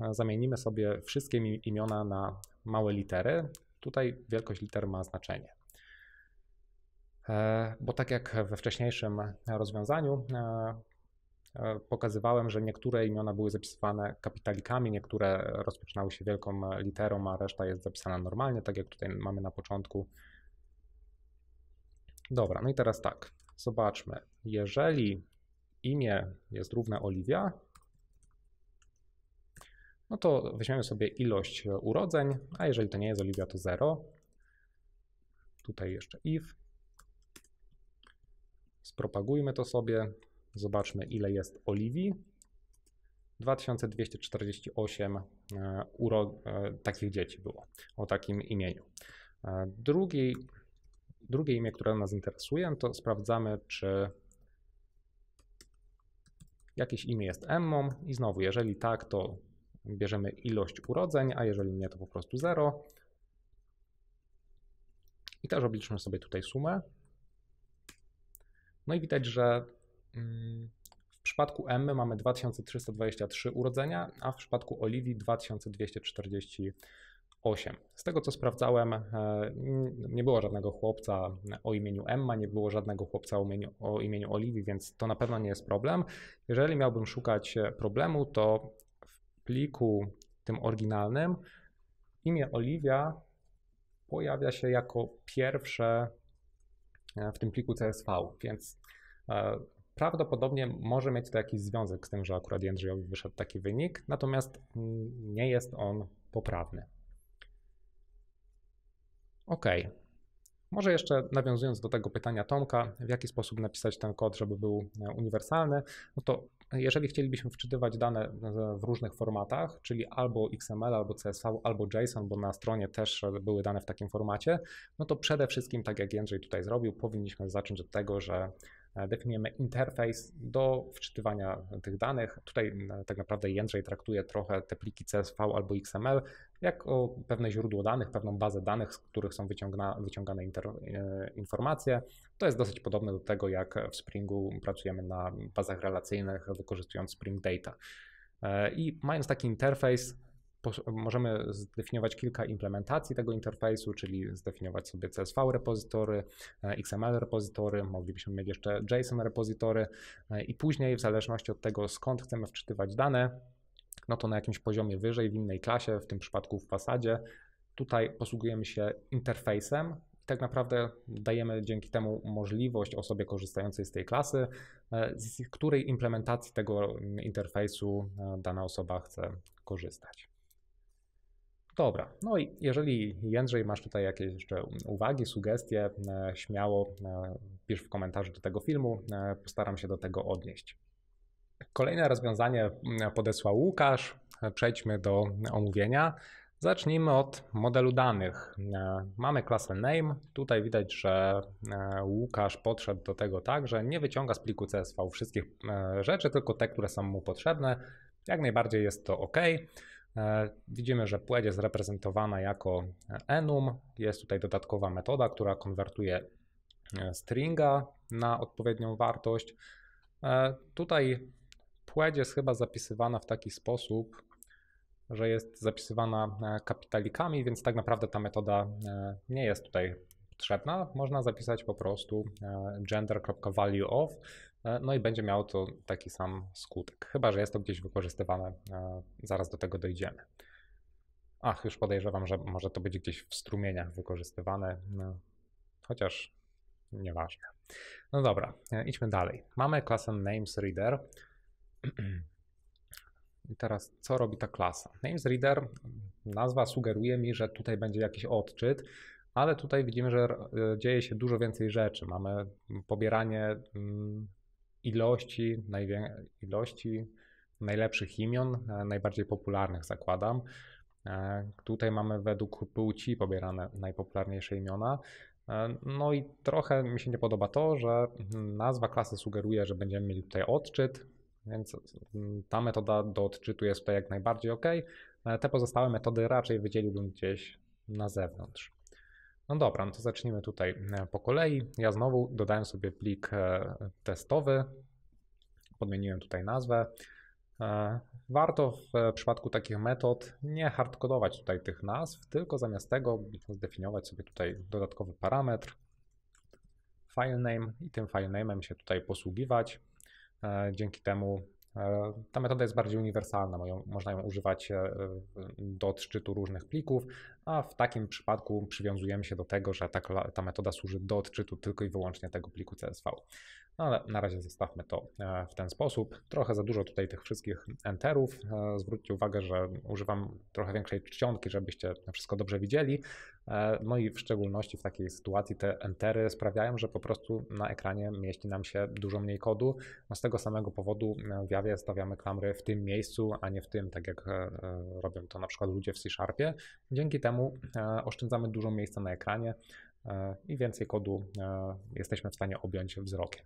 e, zamienimy sobie wszystkie imiona na małe litery. Tutaj wielkość liter ma znaczenie. E, bo tak jak we wcześniejszym rozwiązaniu, e, e, pokazywałem, że niektóre imiona były zapisywane kapitalikami, niektóre rozpoczynały się wielką literą, a reszta jest zapisana normalnie, tak jak tutaj mamy na początku. Dobra, no i teraz tak, zobaczmy. Jeżeli imię jest równe Oliwia, no to weźmiemy sobie ilość urodzeń, a jeżeli to nie jest Oliwia, to 0. Tutaj jeszcze if. Spropagujmy to sobie. Zobaczmy, ile jest oliwii. 2248 e, e, takich dzieci było o takim imieniu. E, drugi, drugie imię, które nas interesuje, to sprawdzamy, czy jakieś imię jest Emmą i znowu, jeżeli tak, to bierzemy ilość urodzeń, a jeżeli nie, to po prostu 0. I też obliczmy sobie tutaj sumę. No i widać, że mm, w przypadku Emmy mamy 2323 urodzenia, a w przypadku Oliwii 2248. Z tego co sprawdzałem, e, nie było żadnego chłopca o imieniu Emma, nie było żadnego chłopca o imieniu, o imieniu Oliwii, więc to na pewno nie jest problem. Jeżeli miałbym szukać e, problemu, to w pliku tym oryginalnym imię Oliwia pojawia się jako pierwsze E, w tym pliku CSV, więc e, prawdopodobnie może mieć to jakiś związek z tym, że akurat Jędrzejowi wyszedł taki wynik, natomiast mm, nie jest on poprawny. OK. Może jeszcze nawiązując do tego pytania Tomka, w jaki sposób napisać ten kod, żeby był e, uniwersalny, no to no, jeżeli chcielibyśmy wczytywać dane w różnych formatach, czyli albo XML, albo CSV, albo JSON, bo na stronie też były dane w takim formacie, no to przede wszystkim, tak jak Jędrzej tutaj zrobił, powinniśmy zacząć od tego, że definiujemy interfejs do wczytywania tych danych. Tutaj e, tak naprawdę Jędrzej traktuje trochę te pliki CSV albo XML jako pewne źródło danych, pewną bazę danych, z których są wyciągane inter, e, informacje. To jest dosyć podobne do tego, jak w Springu pracujemy na bazach relacyjnych, wykorzystując Spring Data. E, I mając taki interfejs, możemy zdefiniować kilka implementacji tego interfejsu, czyli zdefiniować sobie CSV repozytory, e, XML repozytory, moglibyśmy mieć jeszcze JSON repozytory e, i później w zależności od tego skąd chcemy wczytywać dane, no to na jakimś poziomie wyżej, w innej klasie, w tym przypadku w fasadzie, tutaj posługujemy się interfejsem, tak naprawdę dajemy dzięki temu możliwość osobie korzystającej z tej klasy, e, z której implementacji tego interfejsu dana osoba chce korzystać. Dobra, no i jeżeli Jędrzej masz tutaj jakieś jeszcze uwagi, sugestie, e, śmiało e, pisz w komentarzu do tego filmu, e, postaram się do tego odnieść. Kolejne rozwiązanie mm, podesłał Łukasz, przejdźmy do omówienia. Zacznijmy od modelu danych. Mamy klasę name. Tutaj widać, że Łukasz podszedł do tego tak, że nie wyciąga z pliku CSV wszystkich rzeczy, tylko te, które są mu potrzebne. Jak najbardziej jest to ok. E, widzimy, że płeć jest reprezentowana jako enum. Jest tutaj dodatkowa metoda, która konwertuje e, stringa na odpowiednią wartość. E, tutaj płeć jest chyba zapisywana w taki sposób, że jest zapisywana kapitalikami, więc tak naprawdę ta metoda nie jest tutaj potrzebna. Można zapisać po prostu gender.valueOf, E, no i będzie miało to taki sam skutek, chyba że jest to gdzieś wykorzystywane. E, zaraz do tego dojdziemy. Ach, już podejrzewam, że może to być gdzieś w strumieniach wykorzystywane, no, chociaż nieważne. No dobra, e, idźmy dalej. Mamy klasę NamesReader. I teraz co robi ta klasa? NamesReader, nazwa sugeruje mi, że tutaj będzie jakiś odczyt, ale tutaj widzimy, że dzieje się dużo więcej rzeczy. Mamy pobieranie mm, ilości, najwię- ilości najlepszych imion, e, najbardziej popularnych zakładam. E, tutaj mamy według płci pobierane najpopularniejsze imiona. E, no i trochę mi się nie podoba to, że hmm, nazwa klasy sugeruje, że będziemy mieli tutaj odczyt, więc hmm, ta metoda do odczytu jest tutaj jak najbardziej ok. Te pozostałe metody raczej wydzieliłbym gdzieś na zewnątrz. No dobra, no to zacznijmy tutaj e, po kolei. Ja znowu dodałem sobie plik e, testowy, podmieniłem tutaj nazwę. E, warto w przypadku takich metod nie hardkodować tutaj tych nazw, tylko zamiast tego zdefiniować sobie tutaj dodatkowy parametr filename i tym filename'em się tutaj posługiwać. Dzięki temu E, ta metoda jest bardziej uniwersalna, można ją używać e, do odczytu różnych plików, a w takim przypadku przywiązujemy się do tego, że ta, metoda służy do odczytu tylko i wyłącznie tego pliku CSV. No ale na razie zostawmy to e, w ten sposób. Trochę za dużo tutaj tych wszystkich enterów. E, zwróćcie uwagę, że używam trochę większej czcionki, żebyście wszystko dobrze widzieli. E, no i w szczególności w takiej sytuacji te entery sprawiają, że po prostu na ekranie mieści nam się dużo mniej kodu. No z tego samego powodu w Jawie stawiamy klamry w tym miejscu, a nie w tym, tak jak robią to na przykład ludzie w C-Sharpie. Dzięki temu oszczędzamy dużo miejsca na ekranie i więcej kodu jesteśmy w stanie objąć wzrokiem.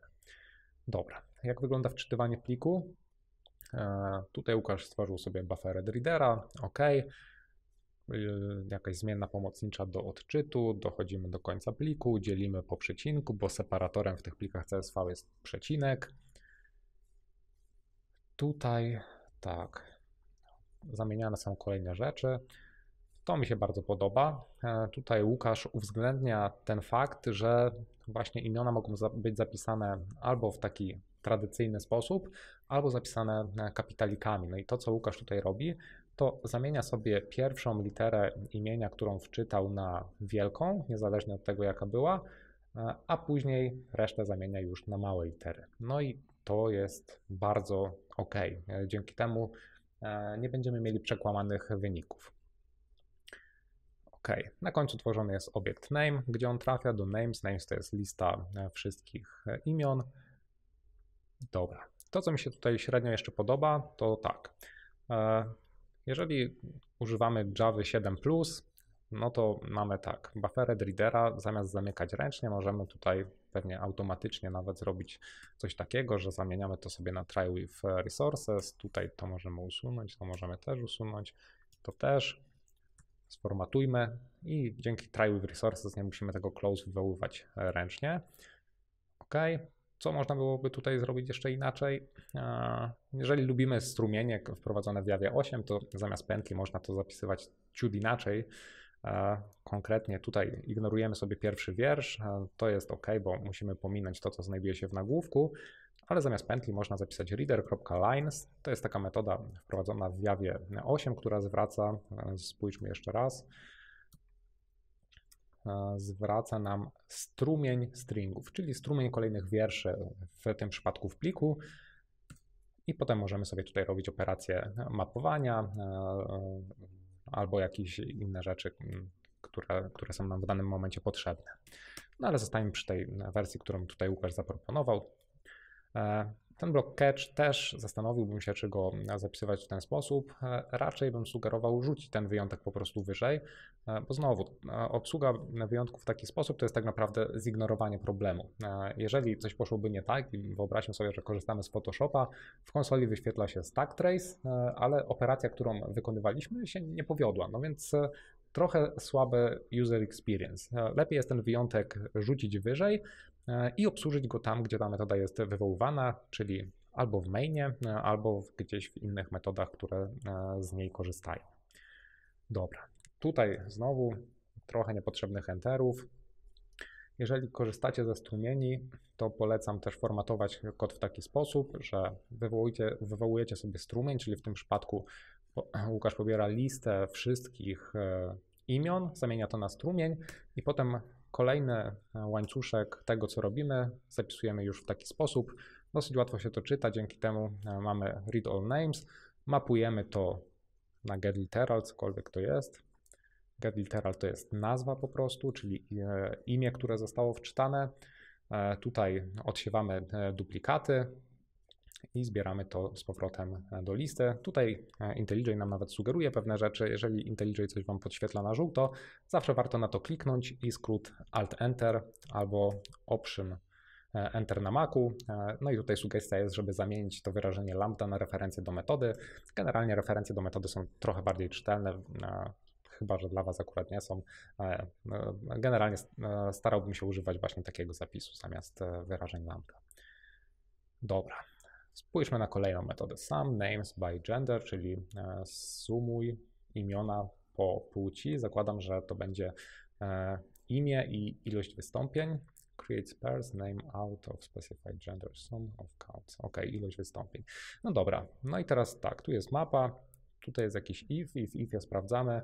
Dobra, jak wygląda wczytywanie pliku? E, tutaj Łukasz stworzył sobie buffer readera, ok. E, jakaś zmienna pomocnicza do odczytu, dochodzimy do końca pliku, dzielimy po przecinku, bo separatorem w tych plikach CSV jest przecinek. Tutaj tak, zamieniane są kolejne rzeczy. To mi się bardzo podoba. E, tutaj Łukasz uwzględnia ten fakt, że właśnie imiona mogą być zapisane albo w taki tradycyjny sposób, albo zapisane e, kapitalikami. No i to, co Łukasz tutaj robi, to zamienia sobie pierwszą literę imienia, którą wczytał na wielką, niezależnie od tego, jaka była, e, a później resztę zamienia już na małe litery. No i to jest bardzo ok. E, dzięki temu nie będziemy mieli przekłamanych wyników. OK. Na końcu tworzony jest obiekt name, gdzie on trafia do names. Names to jest lista e, wszystkich e, imion. Dobra. To, co mi się tutaj średnio jeszcze podoba, to tak. E, jeżeli używamy Java 7, no to mamy tak, buffered readera zamiast zamykać ręcznie, możemy tutaj pewnie automatycznie nawet zrobić coś takiego, że zamieniamy to sobie na try with resources. Tutaj to możemy usunąć, to możemy też usunąć, to też sformatujmy i dzięki try with resources nie musimy tego close wywoływać ręcznie. OK. Co można byłoby tutaj zrobić jeszcze inaczej? Jeżeli lubimy strumienie wprowadzone w Java 8, to zamiast pętli można to zapisywać ciut inaczej. Konkretnie tutaj ignorujemy sobie pierwszy wiersz. To jest OK, bo musimy pominąć to, co znajduje się w nagłówku ale zamiast pętli można zapisać reader.lines. To jest taka metoda wprowadzona w Jawie 8, która zwraca, e, spójrzmy jeszcze raz, e, zwraca nam strumień stringów, czyli strumień kolejnych wierszy, w tym przypadku w pliku. I potem możemy sobie tutaj robić operacje mapowania e, albo jakieś inne rzeczy, które, które są nam w danym momencie potrzebne. No ale zostańmy przy tej wersji, którą tutaj Łukasz zaproponował. E, ten blok catch też zastanowiłbym się, czy go zapisywać w ten sposób. E, raczej bym sugerował rzucić ten wyjątek po prostu wyżej, e, bo znowu obsługa wyjątków w taki sposób to jest tak naprawdę zignorowanie problemu. Jeżeli coś poszłoby nie tak wyobraźmy sobie, że korzystamy z Photoshopa, w konsoli wyświetla się stack trace, ale operacja, którą wykonywaliśmy się nie powiodła, no więc trochę słabe user experience. Lepiej jest ten wyjątek rzucić wyżej, E, i obsłużyć go tam, gdzie ta metoda jest wywoływana, czyli albo w mainie, e, albo gdzieś w innych metodach, które e, z niej korzystają. Dobra, tutaj znowu trochę niepotrzebnych enterów. Jeżeli korzystacie ze strumieni, to polecam też formatować kod w taki sposób, że wywołujecie sobie strumień, czyli w tym przypadku Łukasz pobiera listę wszystkich imion, zamienia to na strumień i potem Kolejny e, łańcuszek tego, co robimy, zapisujemy już w taki sposób. Dosyć łatwo się to czyta, dzięki temu e, mamy read all names. Mapujemy to na get literal, cokolwiek to jest. Get literal to jest nazwa po prostu, czyli e, imię, które zostało wczytane. Tutaj odsiewamy duplikaty, i zbieramy to z powrotem e, do listy. Tutaj e, IntelliJ nam nawet sugeruje pewne rzeczy. Jeżeli IntelliJ coś Wam podświetla na żółto, zawsze warto na to kliknąć i skrót Alt-Enter albo Option e, Enter na Macu. No i tutaj sugestia jest, żeby zamienić to wyrażenie lambda na referencję do metody. Generalnie referencje do metody są trochę bardziej czytelne, chyba że dla Was akurat nie są. Generalnie starałbym się używać właśnie takiego zapisu zamiast wyrażeń lambda. Dobra, Spójrzmy na kolejną metodę. Sum names by gender, czyli e, sumuj imiona po płci. Zakładam, że to będzie e, imię i ilość wystąpień. Create pairs name out of specified gender sum of counts. Ok, ilość wystąpień. No dobra, no i teraz tak, tu jest mapa, tutaj jest jakiś if i w ja sprawdzamy.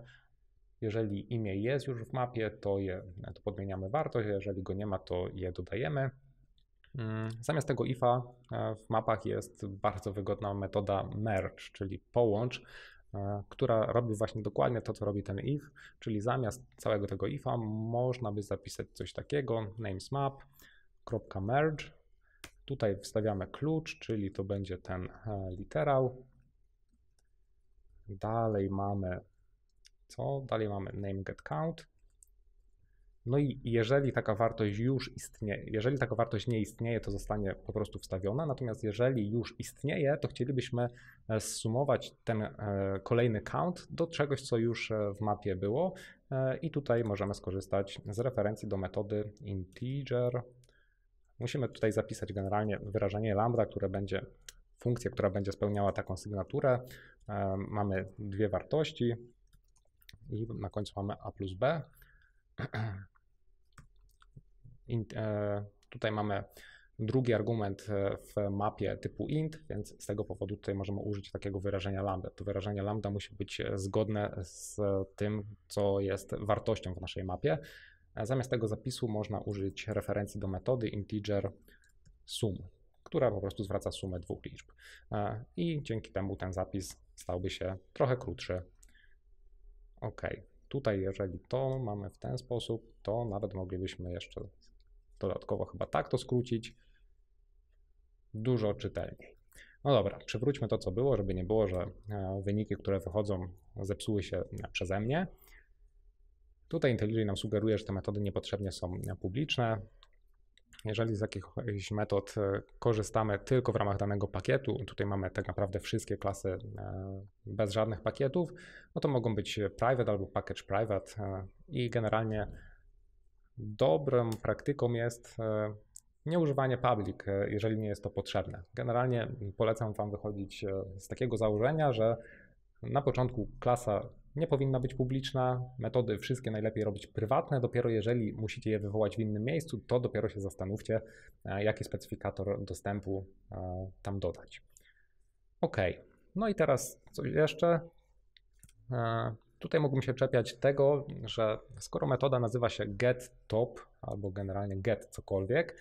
Jeżeli imię jest już w mapie, to je to podmieniamy wartość, jeżeli go nie ma, to je dodajemy. Mm, zamiast tego IFA e, w mapach jest bardzo wygodna metoda merge, czyli połącz, e, która robi właśnie dokładnie to, co robi ten if, czyli zamiast całego tego ifa można by zapisać coś takiego, names merge. Tutaj wstawiamy klucz, czyli to będzie ten e, literał. Dalej mamy co? Dalej mamy name get count. No i jeżeli taka wartość już istnieje, jeżeli taka wartość nie istnieje, to zostanie po prostu wstawiona. Natomiast jeżeli już istnieje, to chcielibyśmy e, zsumować ten e, kolejny count do czegoś, co już e, w mapie było. I tutaj możemy skorzystać z referencji do metody integer. Musimy tutaj zapisać generalnie wyrażenie lambda, które będzie funkcję, która będzie spełniała taką sygnaturę. Mamy dwie wartości i na końcu mamy a plus b. E, tutaj mamy drugi argument e, w mapie typu int, więc z tego powodu tutaj możemy użyć takiego wyrażenia lambda. To wyrażenie lambda musi być e, zgodne z tym, co jest wartością w naszej mapie. Zamiast tego zapisu można użyć referencji do metody integer sum, która po prostu zwraca sumę dwóch liczb. I dzięki temu ten zapis stałby się trochę krótszy. OK. Tutaj jeżeli to mamy w ten sposób, to nawet moglibyśmy jeszcze Dodatkowo chyba tak to skrócić. Dużo czytelniej. No dobra, przywróćmy to, co było, żeby nie było, że e, wyniki, które wychodzą, zepsuły się e, przeze mnie. Tutaj IntelliJ nam sugeruje, że te metody niepotrzebnie są e, publiczne. Jeżeli z jakichś metod korzystamy tylko w ramach danego pakietu, tutaj mamy tak naprawdę wszystkie klasy bez żadnych pakietów, no to mogą być private albo package private i generalnie dobrą praktyką jest e, nieużywanie public, e, jeżeli nie jest to potrzebne. Generalnie polecam Wam wychodzić e, z takiego założenia, że na początku klasa nie powinna być publiczna, metody wszystkie najlepiej robić prywatne, dopiero jeżeli musicie je wywołać w innym miejscu, to dopiero się zastanówcie, jaki specyfikator dostępu tam dodać. Ok, no i teraz coś jeszcze. Tutaj mógłbym się czepiać tego, że skoro metoda nazywa się getTop albo generalnie get cokolwiek,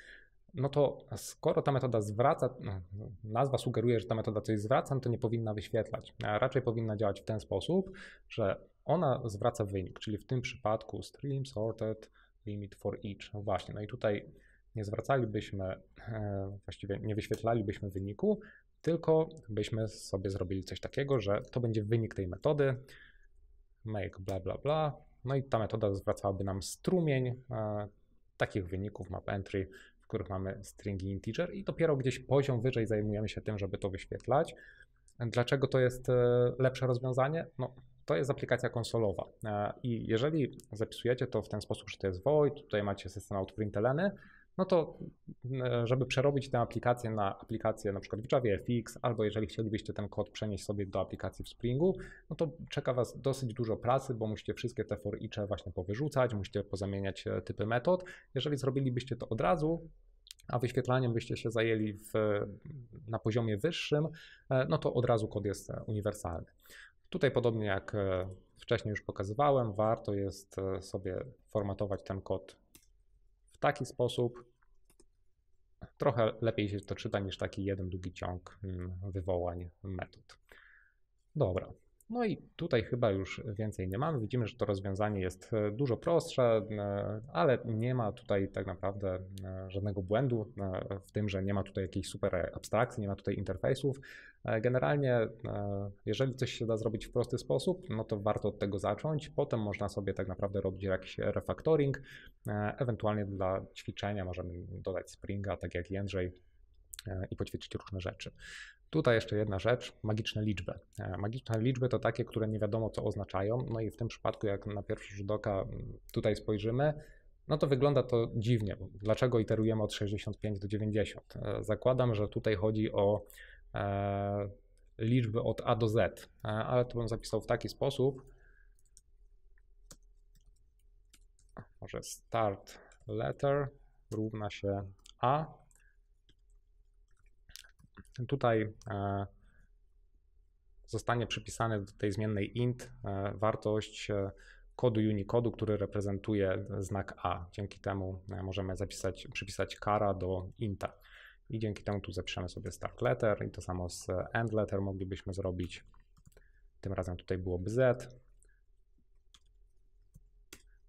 no to skoro ta metoda zwraca, no, nazwa sugeruje, że ta metoda coś zwraca, no to nie powinna wyświetlać. A raczej powinna działać w ten sposób, że ona zwraca wynik, czyli w tym przypadku stream sorted limit for each. No właśnie, no i tutaj nie zwracalibyśmy, e, właściwie nie wyświetlalibyśmy wyniku, tylko byśmy sobie zrobili coś takiego, że to będzie wynik tej metody, make bla bla bla. No i ta metoda zwracałaby nam strumień e, takich wyników map entry, w których mamy stringi integer i dopiero gdzieś poziom wyżej zajmujemy się tym, żeby to wyświetlać. Dlaczego to jest e, lepsze rozwiązanie? No, to jest aplikacja konsolowa e, i jeżeli zapisujecie to w ten sposób, że to jest void, tutaj macie system outprintln, no to e, żeby przerobić tę aplikację na aplikację na przykład w Java FX, albo jeżeli chcielibyście ten kod przenieść sobie do aplikacji w Springu, no to czeka Was dosyć dużo pracy, bo musicie wszystkie te for właśnie powyrzucać, musicie pozamieniać e, typy metod. Jeżeli zrobilibyście to od razu, a wyświetlaniem byście się zajęli w, na poziomie wyższym, e, no to od razu kod jest uniwersalny. Tutaj podobnie jak wcześniej już pokazywałem, warto jest sobie formatować ten kod taki sposób trochę lepiej się to czyta niż taki jeden długi ciąg mm, wywołań metod. Dobra, no i tutaj chyba już więcej nie mamy. Widzimy, że to rozwiązanie jest e, dużo prostsze, e, ale nie ma tutaj tak naprawdę e, żadnego błędu w tym, że nie ma tutaj jakiejś super abstrakcji, nie ma tutaj interfejsów. Generalnie, jeżeli coś się da zrobić w prosty sposób, no to warto od tego zacząć. Potem można sobie tak naprawdę robić jakiś refactoring. Ewentualnie dla ćwiczenia możemy dodać Springa, tak jak Jędrzej E, i poćwiczyć różne rzeczy. Tutaj jeszcze jedna rzecz, magiczne liczby. E, magiczne liczby to takie, które nie wiadomo co oznaczają, no i w tym przypadku jak na pierwszy rzut oka mm, tutaj spojrzymy, no to wygląda to dziwnie. Dlaczego iterujemy od 65 do 90? E, zakładam, że tutaj chodzi o e, liczby od A do Z, ale to bym zapisał w taki sposób, może start letter równa się A, Tutaj e, zostanie przypisane do tej zmiennej int e, wartość e, kodu Unicodu, który reprezentuje znak A. Dzięki temu możemy zapisać, przypisać kara do inta. I dzięki temu tu zapiszemy sobie start letter i to samo z end letter moglibyśmy zrobić. Tym razem tutaj byłoby z.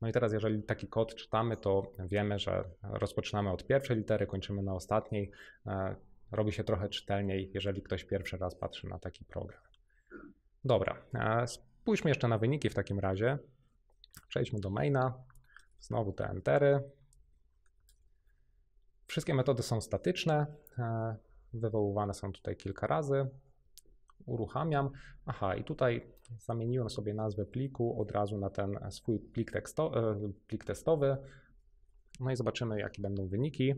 No i teraz jeżeli taki kod czytamy, to wiemy, że rozpoczynamy od pierwszej litery, kończymy na ostatniej robi się trochę czytelniej, jeżeli ktoś pierwszy raz patrzy na taki program. Dobra, e, spójrzmy jeszcze na wyniki w takim razie. Przejdźmy do maina, znowu te entery. Wszystkie metody są statyczne, e, wywoływane są tutaj kilka razy. Uruchamiam. Aha, i tutaj zamieniłem sobie nazwę pliku od razu na ten swój plik, teksto, e, plik testowy. No i zobaczymy, jakie będą wyniki.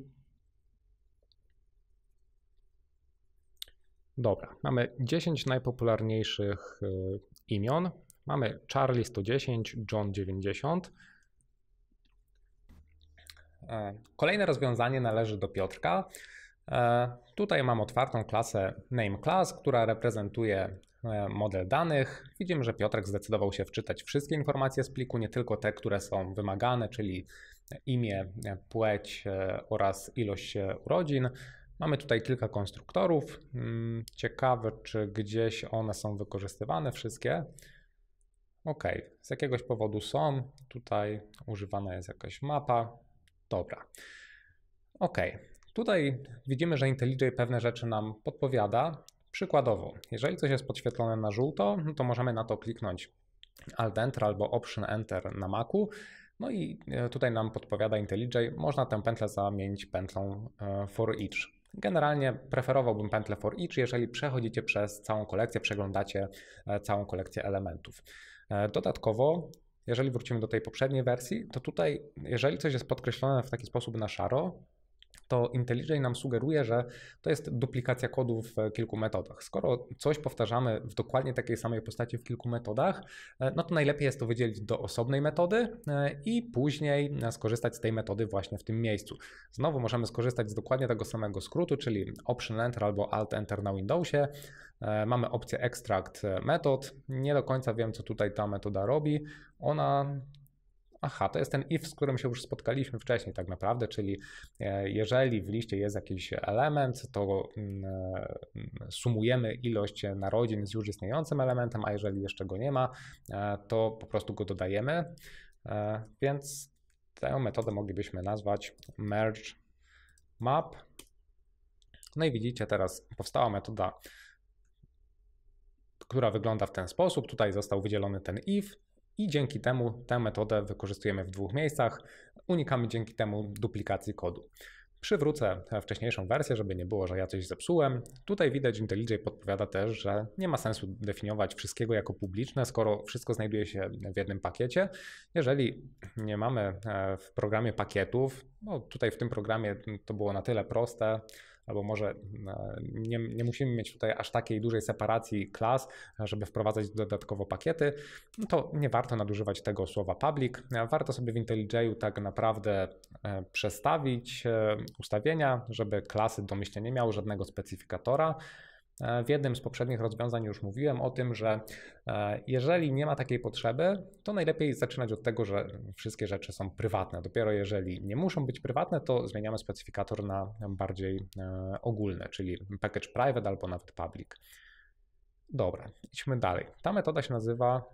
Dobra, mamy 10 najpopularniejszych y, imion. Mamy Charlie 110, John 90. E, kolejne rozwiązanie należy do Piotrka. E, tutaj mam otwartą klasę name class, która reprezentuje e, model danych. Widzimy, że Piotrek zdecydował się wczytać wszystkie informacje z pliku, nie tylko te, które są wymagane, czyli imię, płeć oraz ilość urodzin. Mamy tutaj kilka konstruktorów. Hmm, ciekawe, czy gdzieś one są wykorzystywane wszystkie. Ok, z jakiegoś powodu są. Tutaj używana jest jakaś mapa. Dobra. Ok, tutaj widzimy, że IntelliJ pewne rzeczy nam podpowiada. Przykładowo, jeżeli coś jest podświetlone na żółto, no to możemy na to kliknąć Alt Enter albo Option Enter na Macu. No i e, tutaj nam podpowiada IntelliJ, można tę pętlę zamienić pętlą e, for each. Generalnie preferowałbym pętlę for each, jeżeli przechodzicie przez całą kolekcję, przeglądacie e, całą kolekcję elementów. E, dodatkowo jeżeli wrócimy do tej poprzedniej wersji, to tutaj, jeżeli coś jest podkreślone w taki sposób na szaro, to IntelliJ nam sugeruje, że to jest duplikacja kodu w kilku metodach. Skoro coś powtarzamy w dokładnie takiej samej postaci w kilku metodach, e, no to najlepiej jest to wydzielić do osobnej metody e, i później e, skorzystać z tej metody właśnie w tym miejscu. Znowu możemy skorzystać z dokładnie tego samego skrótu, czyli Option Enter albo Alt Enter na Windowsie. Mamy opcję Extract Method. Nie do końca wiem, co tutaj ta metoda robi. Ona aha, to jest ten if, z którym się już spotkaliśmy wcześniej tak naprawdę, czyli e, jeżeli w liście jest jakiś element, to mm, e, mm, sumujemy ilość narodzin z już istniejącym elementem, a jeżeli jeszcze go nie ma, e, to po prostu go dodajemy. Więc tę metodę moglibyśmy nazwać merge map. No i widzicie, teraz powstała metoda, która wygląda w ten sposób. Tutaj został wydzielony ten if, i dzięki temu tę metodę wykorzystujemy w dwóch miejscach. Unikamy dzięki temu duplikacji kodu. Przywrócę wcześniejszą wersję, żeby nie było, że ja coś zepsułem. Tutaj widać, IntelliJ podpowiada też, że nie ma sensu definiować wszystkiego jako publiczne, skoro wszystko znajduje się w jednym pakiecie. Jeżeli nie mamy e, w programie pakietów, no tutaj w tym programie to było na tyle proste, albo może e, nie, nie musimy mieć tutaj aż takiej dużej separacji klas, żeby wprowadzać dodatkowo pakiety, no to nie warto nadużywać tego słowa public. Warto sobie w IntelliJ'u tak naprawdę e, przestawić e, ustawienia, żeby klasy domyślnie nie miały żadnego specyfikatora. E, w jednym z poprzednich rozwiązań już mówiłem o tym, że e, jeżeli nie ma takiej potrzeby, to najlepiej zaczynać od tego, że wszystkie rzeczy są prywatne. Dopiero jeżeli nie muszą być prywatne, to zmieniamy specyfikator na bardziej e, ogólny, czyli package private albo nawet public. Dobra, idźmy dalej. Ta metoda się nazywa,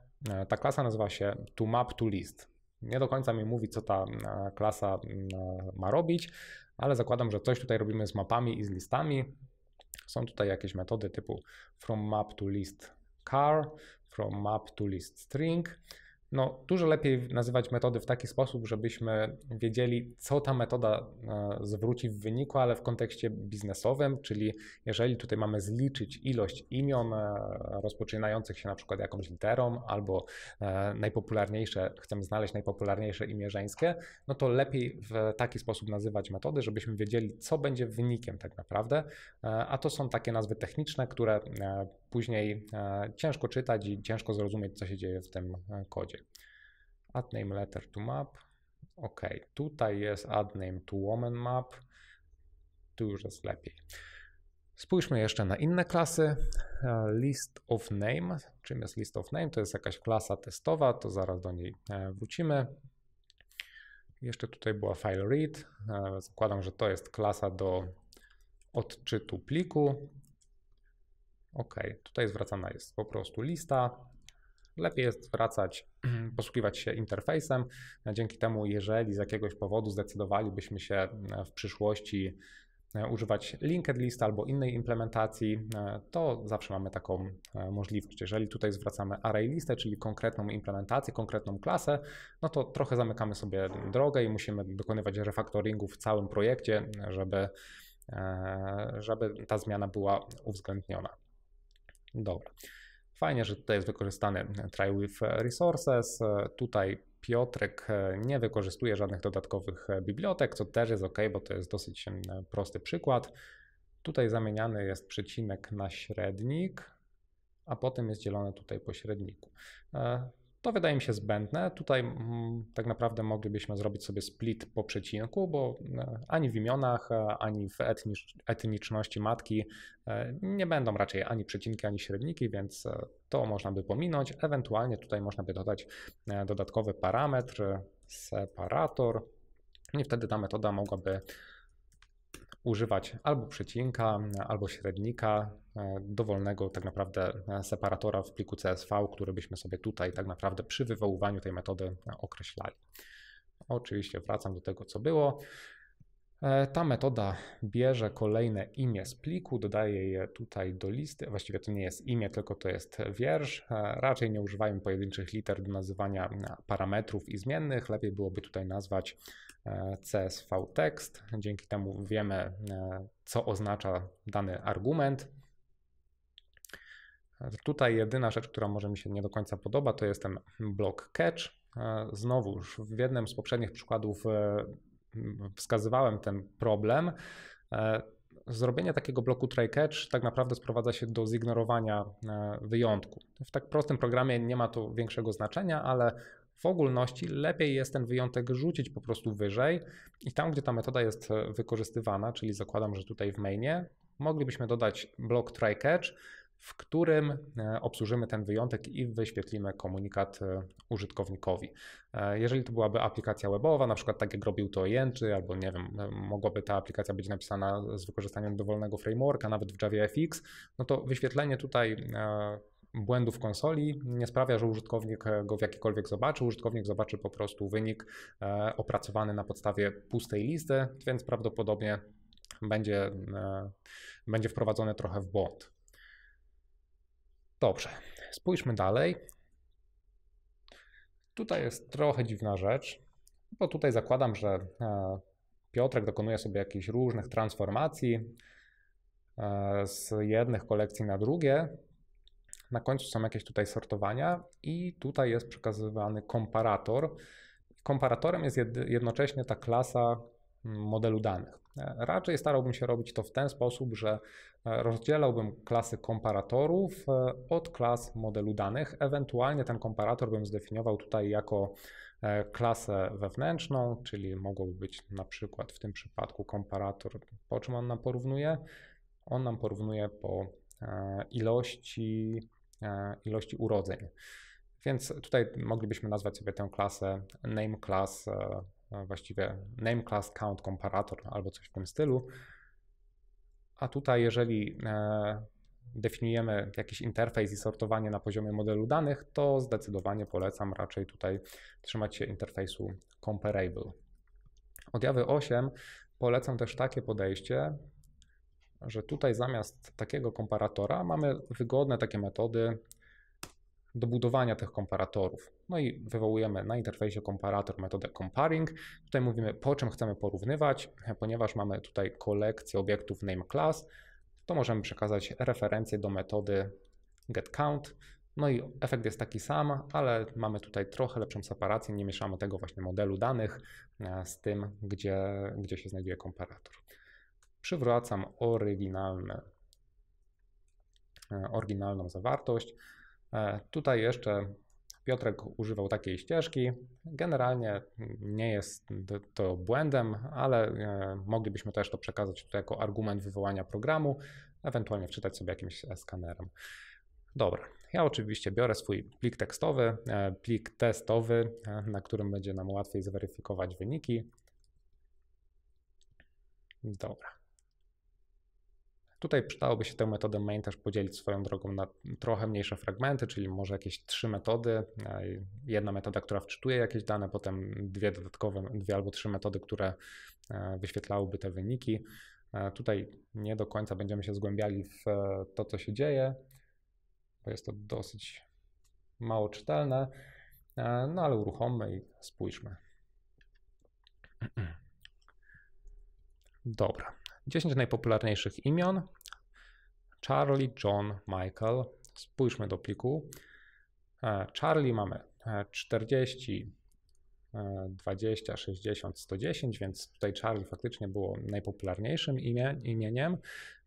ta klasa nazywa się to map to list. Nie do końca mi mówi, co ta klasa ma robić, ale zakładam, że coś tutaj robimy z mapami i z listami. Są tutaj jakieś metody typu from map to list car, from map to list string. No, dużo lepiej nazywać metody w taki sposób, żebyśmy wiedzieli, co ta metoda e, zwróci w wyniku, ale w kontekście biznesowym, czyli jeżeli tutaj mamy zliczyć ilość imion e, rozpoczynających się na przykład jakąś literą, albo e, najpopularniejsze, chcemy znaleźć najpopularniejsze imię żeńskie, no to lepiej w taki sposób nazywać metody, żebyśmy wiedzieli, co będzie wynikiem tak naprawdę. A to są takie nazwy techniczne, które później e, ciężko czytać i ciężko zrozumieć, co się dzieje w tym e, kodzie. Add name letter to map. OK, tutaj jest add name to woman map. Tu już jest lepiej. Spójrzmy jeszcze na inne klasy. E, list of name. Czym jest list of name? To jest jakaś klasa testowa, to zaraz do niej wrócimy. Jeszcze tutaj była file read. Zakładam, że to jest klasa do odczytu pliku. OK, tutaj zwracana jest po prostu lista. Lepiej jest zwracać, posługiwać się interfejsem. Dzięki temu, jeżeli z jakiegoś powodu zdecydowalibyśmy się e, w przyszłości e, używać linked list albo innej implementacji, e, to zawsze mamy taką możliwość. Jeżeli tutaj zwracamy array listę, czyli konkretną implementację, konkretną klasę, no to trochę zamykamy sobie drogę i musimy dokonywać refaktoringu w całym projekcie, żeby, żeby ta zmiana była uwzględniona. Dobra. Fajnie, że tutaj jest wykorzystany try with resources. Tutaj Piotrek e, nie wykorzystuje żadnych dodatkowych e, bibliotek, co też jest ok, bo to jest dosyć e, prosty przykład. Tutaj zamieniany jest przecinek na średnik, a potem jest dzielone tutaj po średniku. To wydaje mi się zbędne. Tutaj mm, tak naprawdę moglibyśmy zrobić sobie split po przecinku, bo e, ani w imionach, e, ani w etnicz etniczności matki e, nie będą raczej ani przecinki, ani średniki, więc to można by pominąć. Ewentualnie tutaj można by dodać dodatkowy parametr, separator, no i wtedy ta metoda mogłaby używać albo przecinka, albo średnika, e, dowolnego tak naprawdę e, separatora w pliku CSV, który byśmy sobie tutaj tak naprawdę przy wywoływaniu tej metody e, określali. Oczywiście wracam do tego, co było. Ta metoda bierze kolejne imię z pliku, dodaje je tutaj do listy. Właściwie to nie jest imię, tylko to jest wiersz. Raczej nie używajmy pojedynczych liter do nazywania parametrów i zmiennych. Lepiej byłoby tutaj nazwać CSV tekst. Dzięki temu wiemy, e, co oznacza dany argument. Tutaj jedyna rzecz, która może mi się nie do końca podoba, to jest ten blok catch. E, Znowuż w jednym z poprzednich przykładów e, wskazywałem ten problem. Zrobienie takiego bloku try catch tak naprawdę sprowadza się do zignorowania wyjątku. W tak prostym programie nie ma to większego znaczenia, ale w ogólności lepiej jest ten wyjątek rzucić po prostu wyżej i tam, gdzie ta metoda jest e, wykorzystywana, czyli zakładam, że tutaj w mainie, moglibyśmy dodać blok try catch, w którym e, obsłużymy ten wyjątek i wyświetlimy komunikat e, użytkownikowi. Jeżeli to byłaby aplikacja webowa, na przykład tak jak robił to Jęczy, albo nie wiem, mogłaby ta aplikacja być napisana z wykorzystaniem dowolnego frameworka, nawet w JavaFX, no to wyświetlenie tutaj błędów konsoli nie sprawia, że użytkownik e, go w jakikolwiek zobaczy. Użytkownik zobaczy po prostu wynik e, opracowany na podstawie pustej listy, więc prawdopodobnie będzie, e, będzie wprowadzony trochę w błąd. Dobrze, spójrzmy dalej. Tutaj jest trochę dziwna rzecz, bo tutaj zakładam, że Piotrek dokonuje sobie jakichś różnych transformacji z jednych kolekcji na drugie, na końcu są jakieś tutaj sortowania i tutaj jest przekazywany komparator. Komparatorem jest jednocześnie ta klasa mm, modelu danych. E, raczej starałbym się robić to w ten sposób, że e, rozdzielałbym klasy komparatorów e, od klas modelu danych. Ewentualnie ten komparator bym zdefiniował tutaj jako klasę wewnętrzną, czyli mogłoby być na przykład w tym przypadku komparator, po czym on nam porównuje. On nam porównuje po ilości E, ilości urodzeń. Więc tutaj moglibyśmy nazwać sobie tę klasę name class, e, e, właściwie name class count comparator albo coś w tym stylu. A tutaj, jeżeli definiujemy jakiś interfejs i sortowanie na poziomie modelu danych, to zdecydowanie polecam raczej tutaj trzymać się interfejsu comparable. Odjawy 8 polecam też takie podejście, że tutaj zamiast takiego komparatora mamy wygodne takie metody do budowania tych komparatorów. No i wywołujemy na interfejsie komparator metodę comparing. Tutaj mówimy, po czym chcemy porównywać, ponieważ mamy tutaj kolekcję obiektów name class, to możemy przekazać referencję do metody getCount. No i efekt jest taki sam, ale mamy tutaj trochę lepszą separację, nie mieszamy tego właśnie modelu danych e, z tym, gdzie, gdzie się znajduje komparator przywracam oryginalne, e, oryginalną zawartość. E, tutaj jeszcze Piotrek używał takiej ścieżki. Generalnie nie jest to błędem, ale e, moglibyśmy też to przekazać tutaj jako argument wywołania programu, ewentualnie wczytać sobie jakimś skanerem. Dobra, ja oczywiście biorę swój plik tekstowy, plik testowy, na którym będzie nam łatwiej zweryfikować wyniki. Dobra. Tutaj przydałoby się tę metodę main też podzielić swoją drogą na trochę mniejsze fragmenty, czyli może jakieś trzy metody. E, jedna metoda, która wczytuje jakieś dane, potem dwie dodatkowe, dwie albo trzy metody, które e, wyświetlałyby te wyniki. E, tutaj nie do końca będziemy się zgłębiali w to, co się dzieje, bo jest to dosyć mało czytelne, no ale uruchommy i spójrzmy. Dobra. 10 najpopularniejszych imion. Charlie, John, Michael. Spójrzmy do pliku. E, Charlie mamy 40, 20, 60, 110, więc tutaj Charlie faktycznie było najpopularniejszym imieniem,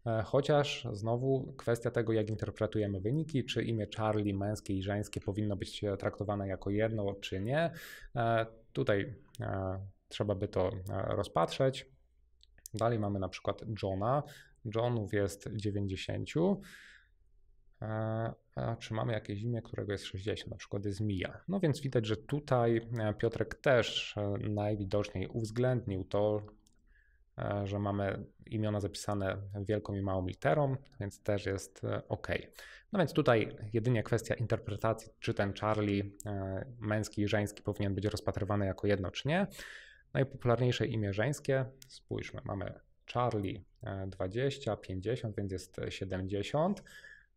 e, chociaż znowu kwestia tego, jak interpretujemy wyniki, czy imię Charlie męskie i żeńskie powinno być e, traktowane jako jedno, czy nie. Tutaj trzeba by to rozpatrzeć. Dalej mamy na przykład Johna. Johnów jest 90. E, a czy mamy jakieś imię, którego jest 60, na przykład jest Mija. No więc widać, że tutaj e, Piotrek też e, najwidoczniej uwzględnił to, że mamy imiona zapisane wielką i małą literą, więc też jest ok. No więc tutaj jedynie kwestia interpretacji, czy ten Charlie męski i żeński powinien być rozpatrywany jako jedno, czy nie. Najpopularniejsze imię żeńskie, spójrzmy, mamy Charlie 20, e, 50, więc jest 70.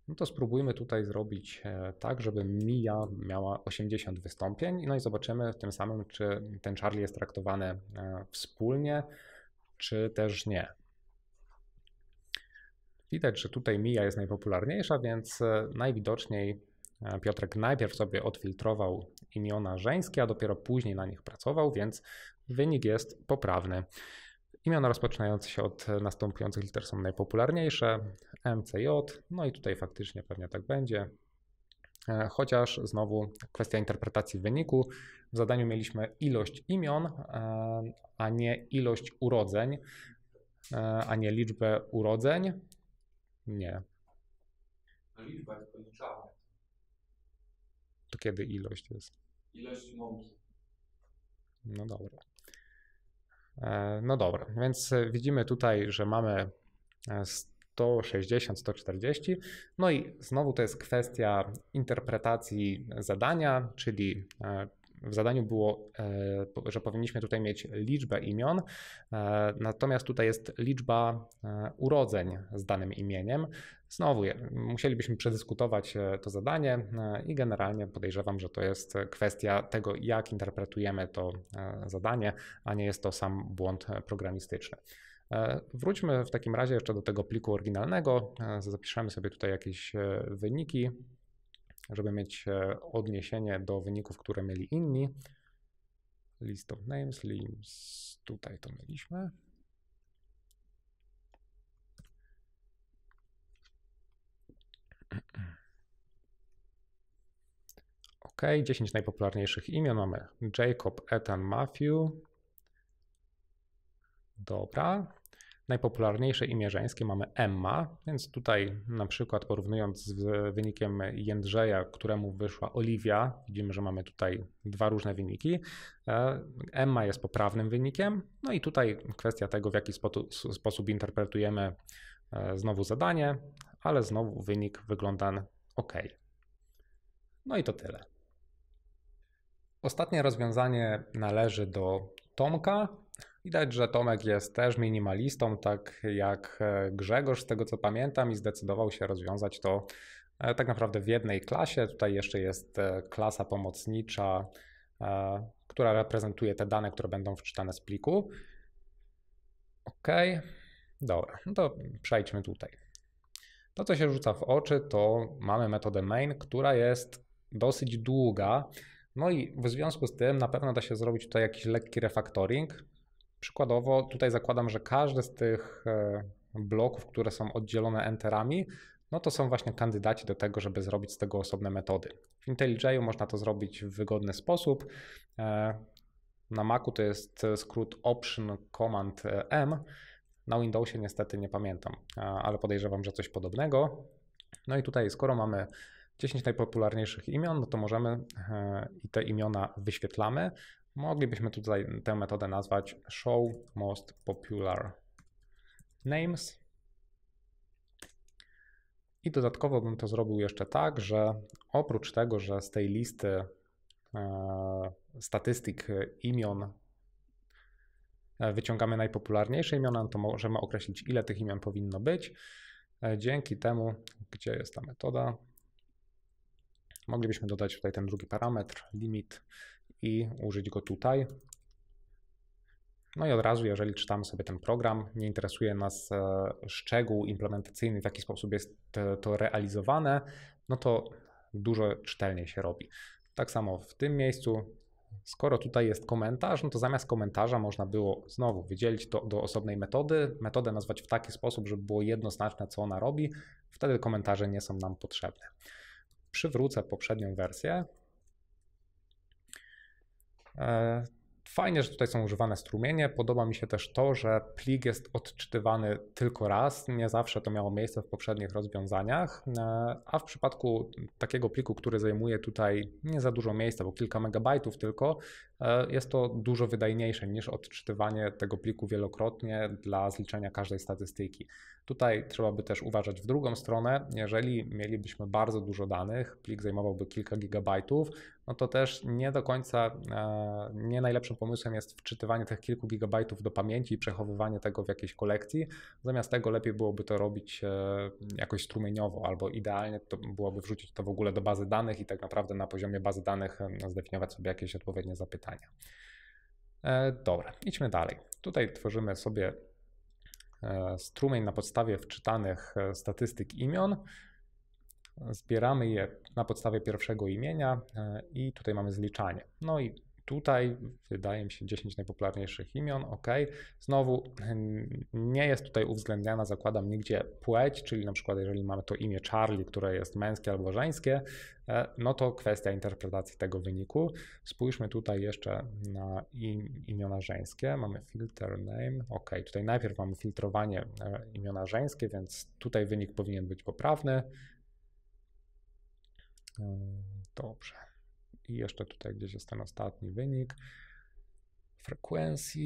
No to spróbujmy tutaj zrobić e, tak, żeby Mia miała 80 wystąpień, no i zobaczymy tym samym, czy ten Charlie jest traktowany e, wspólnie, czy też nie. Widać, że tutaj Mia jest najpopularniejsza, więc najwidoczniej Piotrek najpierw sobie odfiltrował imiona żeńskie, a dopiero później na nich pracował, więc Wynik jest poprawny. Imiona rozpoczynające się od następujących liter są najpopularniejsze. MCJ, no i tutaj faktycznie pewnie tak będzie. E, chociaż znowu kwestia interpretacji wyniku. W zadaniu mieliśmy ilość imion, e, a nie ilość urodzeń, e, a nie liczbę urodzeń. Nie. No liczba jest policzalna. To kiedy ilość jest? Ilość mąki. No dobra. E, no dobra, więc e, widzimy tutaj, że mamy 160, e, 140. No i znowu to jest kwestia interpretacji zadania, czyli w zadaniu było, że powinniśmy tutaj mieć liczbę imion, natomiast tutaj jest liczba urodzeń z danym imieniem. Znowu musielibyśmy przedyskutować e, to zadanie e, i generalnie podejrzewam, że to jest kwestia tego, jak interpretujemy to e, zadanie, a nie jest to sam błąd programistyczny. Wróćmy w takim razie jeszcze do tego pliku oryginalnego. Zapiszemy sobie tutaj jakieś wyniki, żeby mieć odniesienie do wyników, które mieli inni. List of names, names tutaj to mieliśmy. Ok, 10 najpopularniejszych imion mamy Jacob, Ethan, Matthew. Dobra. Najpopularniejsze imię żeńskie mamy Emma, więc tutaj na przykład porównując z wynikiem Jędrzeja, któremu wyszła Oliwia, widzimy, że mamy tutaj dwa różne wyniki. E, Emma jest poprawnym wynikiem, no i tutaj kwestia tego, w jaki sposób interpretujemy e, znowu zadanie, ale znowu wynik wygląda ok. No i to tyle. Ostatnie rozwiązanie należy do Tomka. Widać, że Tomek jest też minimalistą, tak jak e, Grzegorz, z tego co pamiętam, i zdecydował się rozwiązać to e, tak naprawdę w jednej klasie. Tutaj jeszcze jest e, klasa pomocnicza, która reprezentuje te dane, które będą wczytane z pliku. OK, dobra, no to przejdźmy tutaj. To, co się rzuca w oczy, to mamy metodę main, która jest dosyć długa. No i w związku z tym na pewno da się zrobić tutaj jakiś lekki refaktoring. Przykładowo tutaj zakładam, że każdy z tych e, bloków, które są oddzielone enterami, no to są właśnie kandydaci do tego, żeby zrobić z tego osobne metody. W IntelliJ można to zrobić w wygodny sposób. E, na Macu to jest e, skrót Option Command M. Na Windowsie niestety nie pamiętam, ale podejrzewam, że coś podobnego. No i tutaj, skoro mamy 10 najpopularniejszych imion, no to możemy e, i te imiona wyświetlamy. Moglibyśmy tutaj tę metodę nazwać show most popular names. I dodatkowo bym to zrobił jeszcze tak, że oprócz tego, że z tej listy e, statystyk e, imion wyciągamy najpopularniejsze imiona, no to możemy określić, ile tych imion powinno być. Dzięki temu, gdzie jest ta metoda, Moglibyśmy dodać tutaj ten drugi parametr, limit i użyć go tutaj. No i od razu, jeżeli czytamy sobie ten program, nie interesuje nas e, szczegół implementacyjny, w jaki sposób jest to realizowane, no to dużo czytelniej się robi. Tak samo w tym miejscu, skoro tutaj jest komentarz, no to zamiast komentarza można było znowu wydzielić to do osobnej metody, metodę nazwać w taki sposób, żeby było jednoznaczne, co ona robi, wtedy komentarze nie są nam potrzebne przywrócę poprzednią wersję. E, fajnie, że tutaj są używane strumienie. Podoba mi się też to, że plik jest odczytywany tylko raz. Nie zawsze to miało miejsce w poprzednich rozwiązaniach. E, a w przypadku takiego pliku, który zajmuje tutaj nie za dużo miejsca, bo kilka megabajtów tylko, e, jest to dużo wydajniejsze niż odczytywanie tego pliku wielokrotnie dla zliczenia każdej statystyki. Tutaj trzeba by też uważać w drugą stronę. Jeżeli mielibyśmy bardzo dużo danych, plik zajmowałby kilka gigabajtów, no to też nie do końca, e, nie najlepszym pomysłem jest wczytywanie tych kilku gigabajtów do pamięci i przechowywanie tego w jakiejś kolekcji. Zamiast tego lepiej byłoby to robić e, jakoś strumieniowo, albo idealnie to byłoby wrzucić to w ogóle do bazy danych i tak naprawdę na poziomie bazy danych e, no, zdefiniować sobie jakieś odpowiednie zapytania. Dobra, idźmy dalej. Tutaj tworzymy sobie E, strumień na podstawie wczytanych e, statystyk imion. Zbieramy je na podstawie pierwszego imienia e, i tutaj mamy zliczanie. No i Tutaj wydaje mi się 10 najpopularniejszych imion, ok. Znowu hmm, nie jest tutaj uwzględniana, zakładam, nigdzie płeć, czyli na przykład jeżeli mamy to imię Charlie, które jest męskie albo żeńskie, e, no to kwestia interpretacji tego wyniku. Spójrzmy tutaj jeszcze na imiona żeńskie. Mamy filter name, ok. Tutaj najpierw mamy filtrowanie e, imiona żeńskie, więc tutaj wynik powinien być poprawny. E, dobrze. I jeszcze tutaj gdzieś jest ten ostatni wynik. Frequency,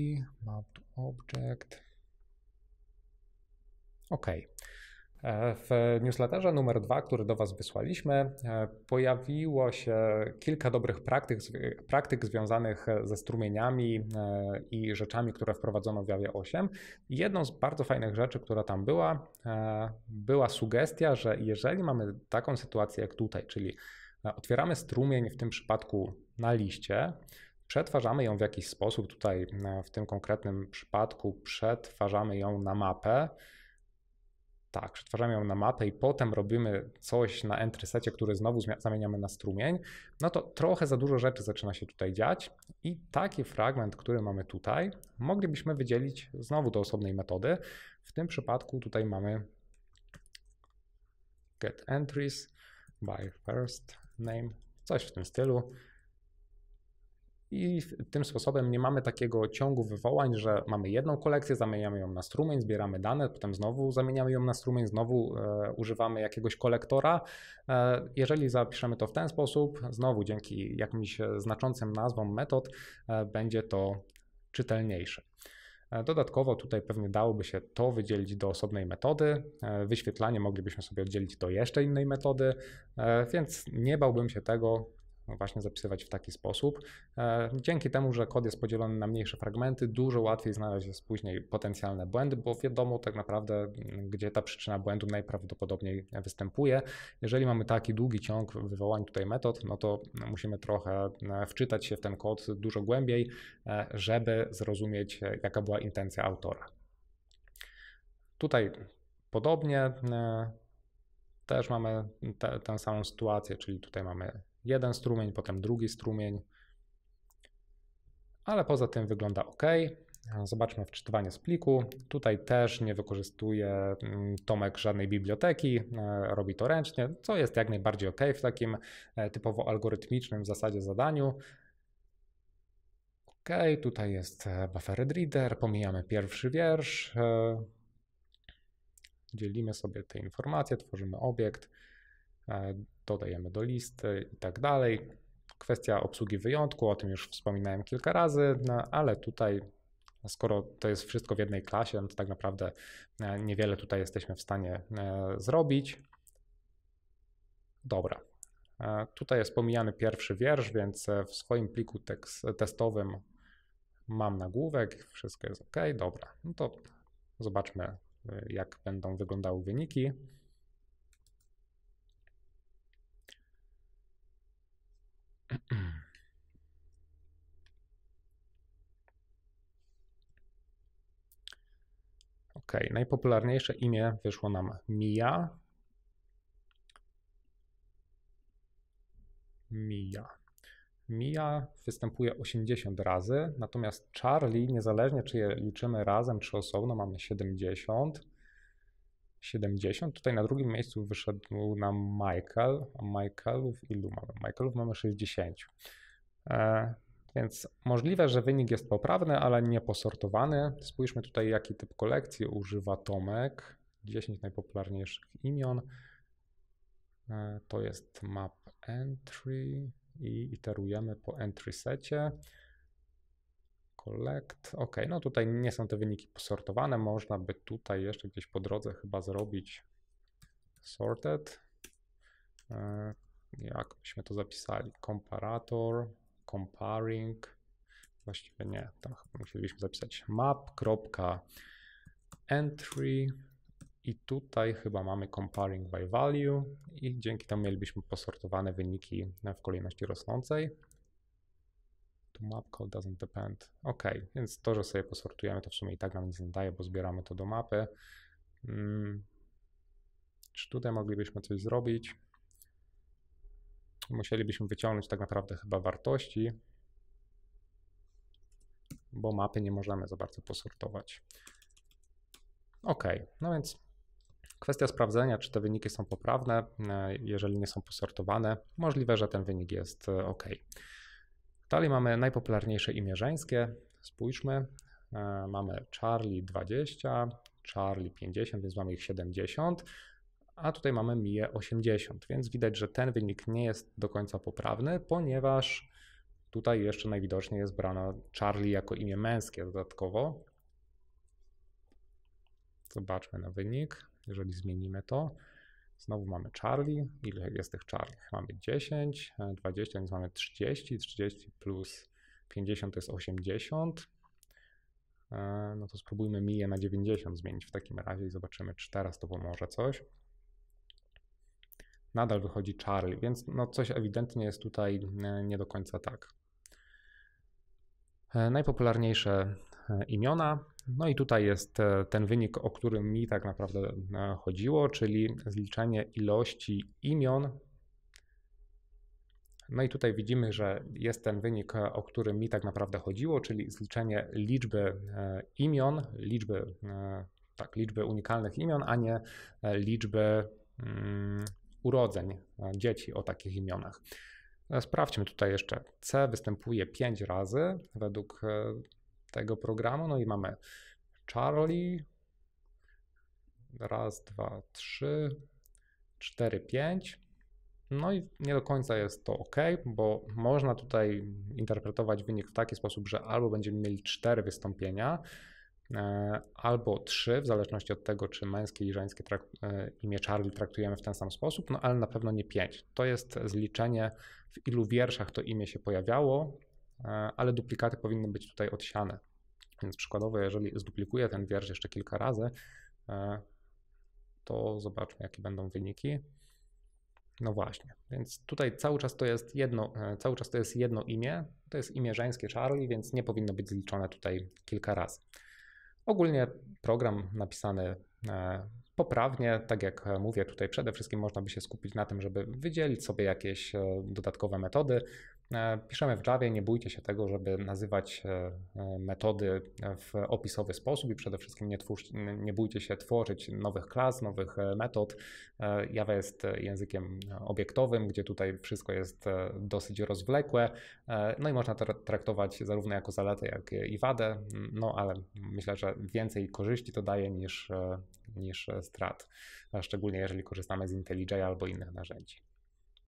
map to object. OK. E, w newsletterze numer dwa, który do Was wysłaliśmy, e, pojawiło się kilka dobrych praktyk, praktyk związanych ze strumieniami e, i rzeczami, które wprowadzono w Javie 8. Jedną z bardzo fajnych rzeczy, która tam była, była sugestia, że jeżeli mamy taką sytuację jak tutaj, czyli Otwieramy strumień w tym przypadku na liście, przetwarzamy ją w jakiś sposób, tutaj e, w tym konkretnym przypadku przetwarzamy ją na mapę. Tak, przetwarzamy ją na mapę i potem robimy coś na entry który znowu zamieniamy na strumień, no to trochę za dużo rzeczy zaczyna się tutaj dziać i taki fragment, który mamy tutaj, moglibyśmy wydzielić znowu do osobnej metody. W tym przypadku tutaj mamy get entries by first name, coś w tym stylu. I tym sposobem nie mamy takiego ciągu wywołań, że mamy jedną kolekcję, zamieniamy ją na strumień, zbieramy dane, potem znowu zamieniamy ją na strumień, znowu e, używamy jakiegoś kolektora. E, jeżeli zapiszemy to w ten sposób, znowu dzięki jakimś e, znaczącym nazwom metod, e, będzie to czytelniejsze. E, dodatkowo tutaj pewnie dałoby się to wydzielić do osobnej metody. E, wyświetlanie moglibyśmy sobie oddzielić do jeszcze innej metody, e, więc nie bałbym się tego, no właśnie zapisywać w taki sposób. E, dzięki temu, że kod jest podzielony na mniejsze fragmenty, dużo łatwiej znaleźć jest później potencjalne błędy, bo wiadomo tak naprawdę, mm, gdzie ta przyczyna błędu najprawdopodobniej występuje. Jeżeli mamy taki długi ciąg wywołań tutaj metod, no to musimy trochę e, wczytać się w ten kod dużo głębiej, e, żeby zrozumieć, jaka była intencja autora. Tutaj podobnie też mamy tę samą sytuację, czyli tutaj mamy jeden strumień, potem drugi strumień. Ale poza tym wygląda ok. Zobaczmy wczytywanie z pliku. Tutaj też nie wykorzystuje mm, Tomek żadnej biblioteki, e, robi to ręcznie, co jest jak najbardziej ok w takim e, typowo algorytmicznym w zasadzie zadaniu. OK, tutaj jest e, buffered reader, pomijamy pierwszy wiersz, dzielimy sobie te informacje, tworzymy obiekt. E, dodajemy do listy i tak dalej. Kwestia obsługi wyjątku, o tym już wspominałem kilka razy, no, ale tutaj skoro to jest wszystko w jednej klasie, no to tak naprawdę e, niewiele tutaj jesteśmy w stanie e, zrobić. Dobra. Tutaj jest pomijany pierwszy wiersz, więc w swoim pliku tekst, testowym mam nagłówek, wszystko jest ok, dobra. No to zobaczmy, jak będą wyglądały wyniki. Ok, najpopularniejsze imię wyszło nam Mia. Mia. Mia występuje 80 razy, natomiast Charlie, niezależnie czy je liczymy razem czy osobno, mamy 70. 70. Tutaj na drugim miejscu wyszedł nam Michael, a Michaelów ilu mamy? Michaelów mamy 60. E, więc możliwe, że wynik jest poprawny, ale nie posortowany. Spójrzmy tutaj, jaki typ kolekcji używa Tomek. 10 najpopularniejszych imion. E, to jest map entry i iterujemy po entry secie collect. Ok, no tutaj nie są te wyniki posortowane. Można by tutaj jeszcze gdzieś po drodze chyba zrobić sorted. E, Jak byśmy to zapisali? Comparator, comparing. Właściwie nie, tam chyba musieliśmy zapisać map.entry i tutaj chyba mamy comparing by value i dzięki temu mielibyśmy posortowane wyniki w kolejności rosnącej to map call doesn't depend. Ok, więc to, że sobie posortujemy, to w sumie i tak nam nic nie daje, bo zbieramy to do mapy. Hmm. Czy tutaj moglibyśmy coś zrobić? Musielibyśmy wyciągnąć tak naprawdę chyba wartości, bo mapy nie możemy za bardzo posortować. Ok, no więc kwestia sprawdzenia, czy te wyniki są poprawne. E, jeżeli nie są posortowane, możliwe, że ten wynik jest e, ok. Dalej mamy najpopularniejsze imię żeńskie. Spójrzmy. E, mamy Charlie 20, Charlie 50, więc mamy ich 70, a tutaj mamy Mie 80, więc widać, że ten wynik nie jest do końca poprawny, ponieważ tutaj jeszcze najwidoczniej jest brana Charlie jako imię męskie dodatkowo. Zobaczmy na wynik, jeżeli zmienimy to. Znowu mamy Charlie. Ile jest tych Charlie? Mamy 10, 20, e, więc mamy 30. 30 plus 50 to jest 80. E, no to spróbujmy miję na 90 zmienić w takim razie i zobaczymy, czy teraz to pomoże coś. Nadal wychodzi Charlie, więc no coś ewidentnie jest tutaj e, nie do końca tak. Najpopularniejsze imiona no i tutaj jest e, ten wynik, o którym mi tak naprawdę e, chodziło, czyli zliczanie ilości imion. No i tutaj widzimy, że jest ten wynik, e, o którym mi tak naprawdę chodziło, czyli zliczenie liczby imion, liczby, tak, liczby unikalnych imion, a nie liczby mm, urodzeń dzieci o takich imionach. Sprawdźmy tutaj jeszcze. C występuje 5 razy według tego programu. No i mamy Charlie, raz, dwa, trzy, cztery, pięć. No i nie do końca jest to ok, bo można tutaj interpretować wynik w taki sposób, że albo będziemy mieli cztery wystąpienia, e, albo trzy, w zależności od tego, czy męskie i żeńskie e, imię Charlie traktujemy w ten sam sposób, no ale na pewno nie pięć. To jest zliczenie, w ilu wierszach to imię się pojawiało, E, ale duplikaty powinny być tutaj odsiane. Więc przykładowo, jeżeli zduplikuję ten wiersz jeszcze kilka razy, e, to zobaczmy, jakie będą wyniki. No właśnie, więc tutaj cały czas to jest jedno, e, cały czas to jest jedno imię, to jest imię żeńskie Charlie, więc nie powinno być zliczone tutaj kilka razy. Ogólnie program napisany poprawnie, tak jak mówię tutaj, przede wszystkim można by się skupić na tym, żeby wydzielić sobie jakieś dodatkowe metody, E, piszemy w Javie, nie bójcie się tego, żeby nazywać e, e, metody w opisowy sposób i przede wszystkim nie, twórz, nie bójcie się tworzyć nowych klas, nowych metod. Java jest językiem obiektowym, gdzie tutaj wszystko jest dosyć rozwlekłe, no i można to traktować zarówno jako zaletę, jak i wadę, no ale myślę, że więcej korzyści to daje niż, niż strat, szczególnie jeżeli korzystamy z IntelliJ albo innych narzędzi.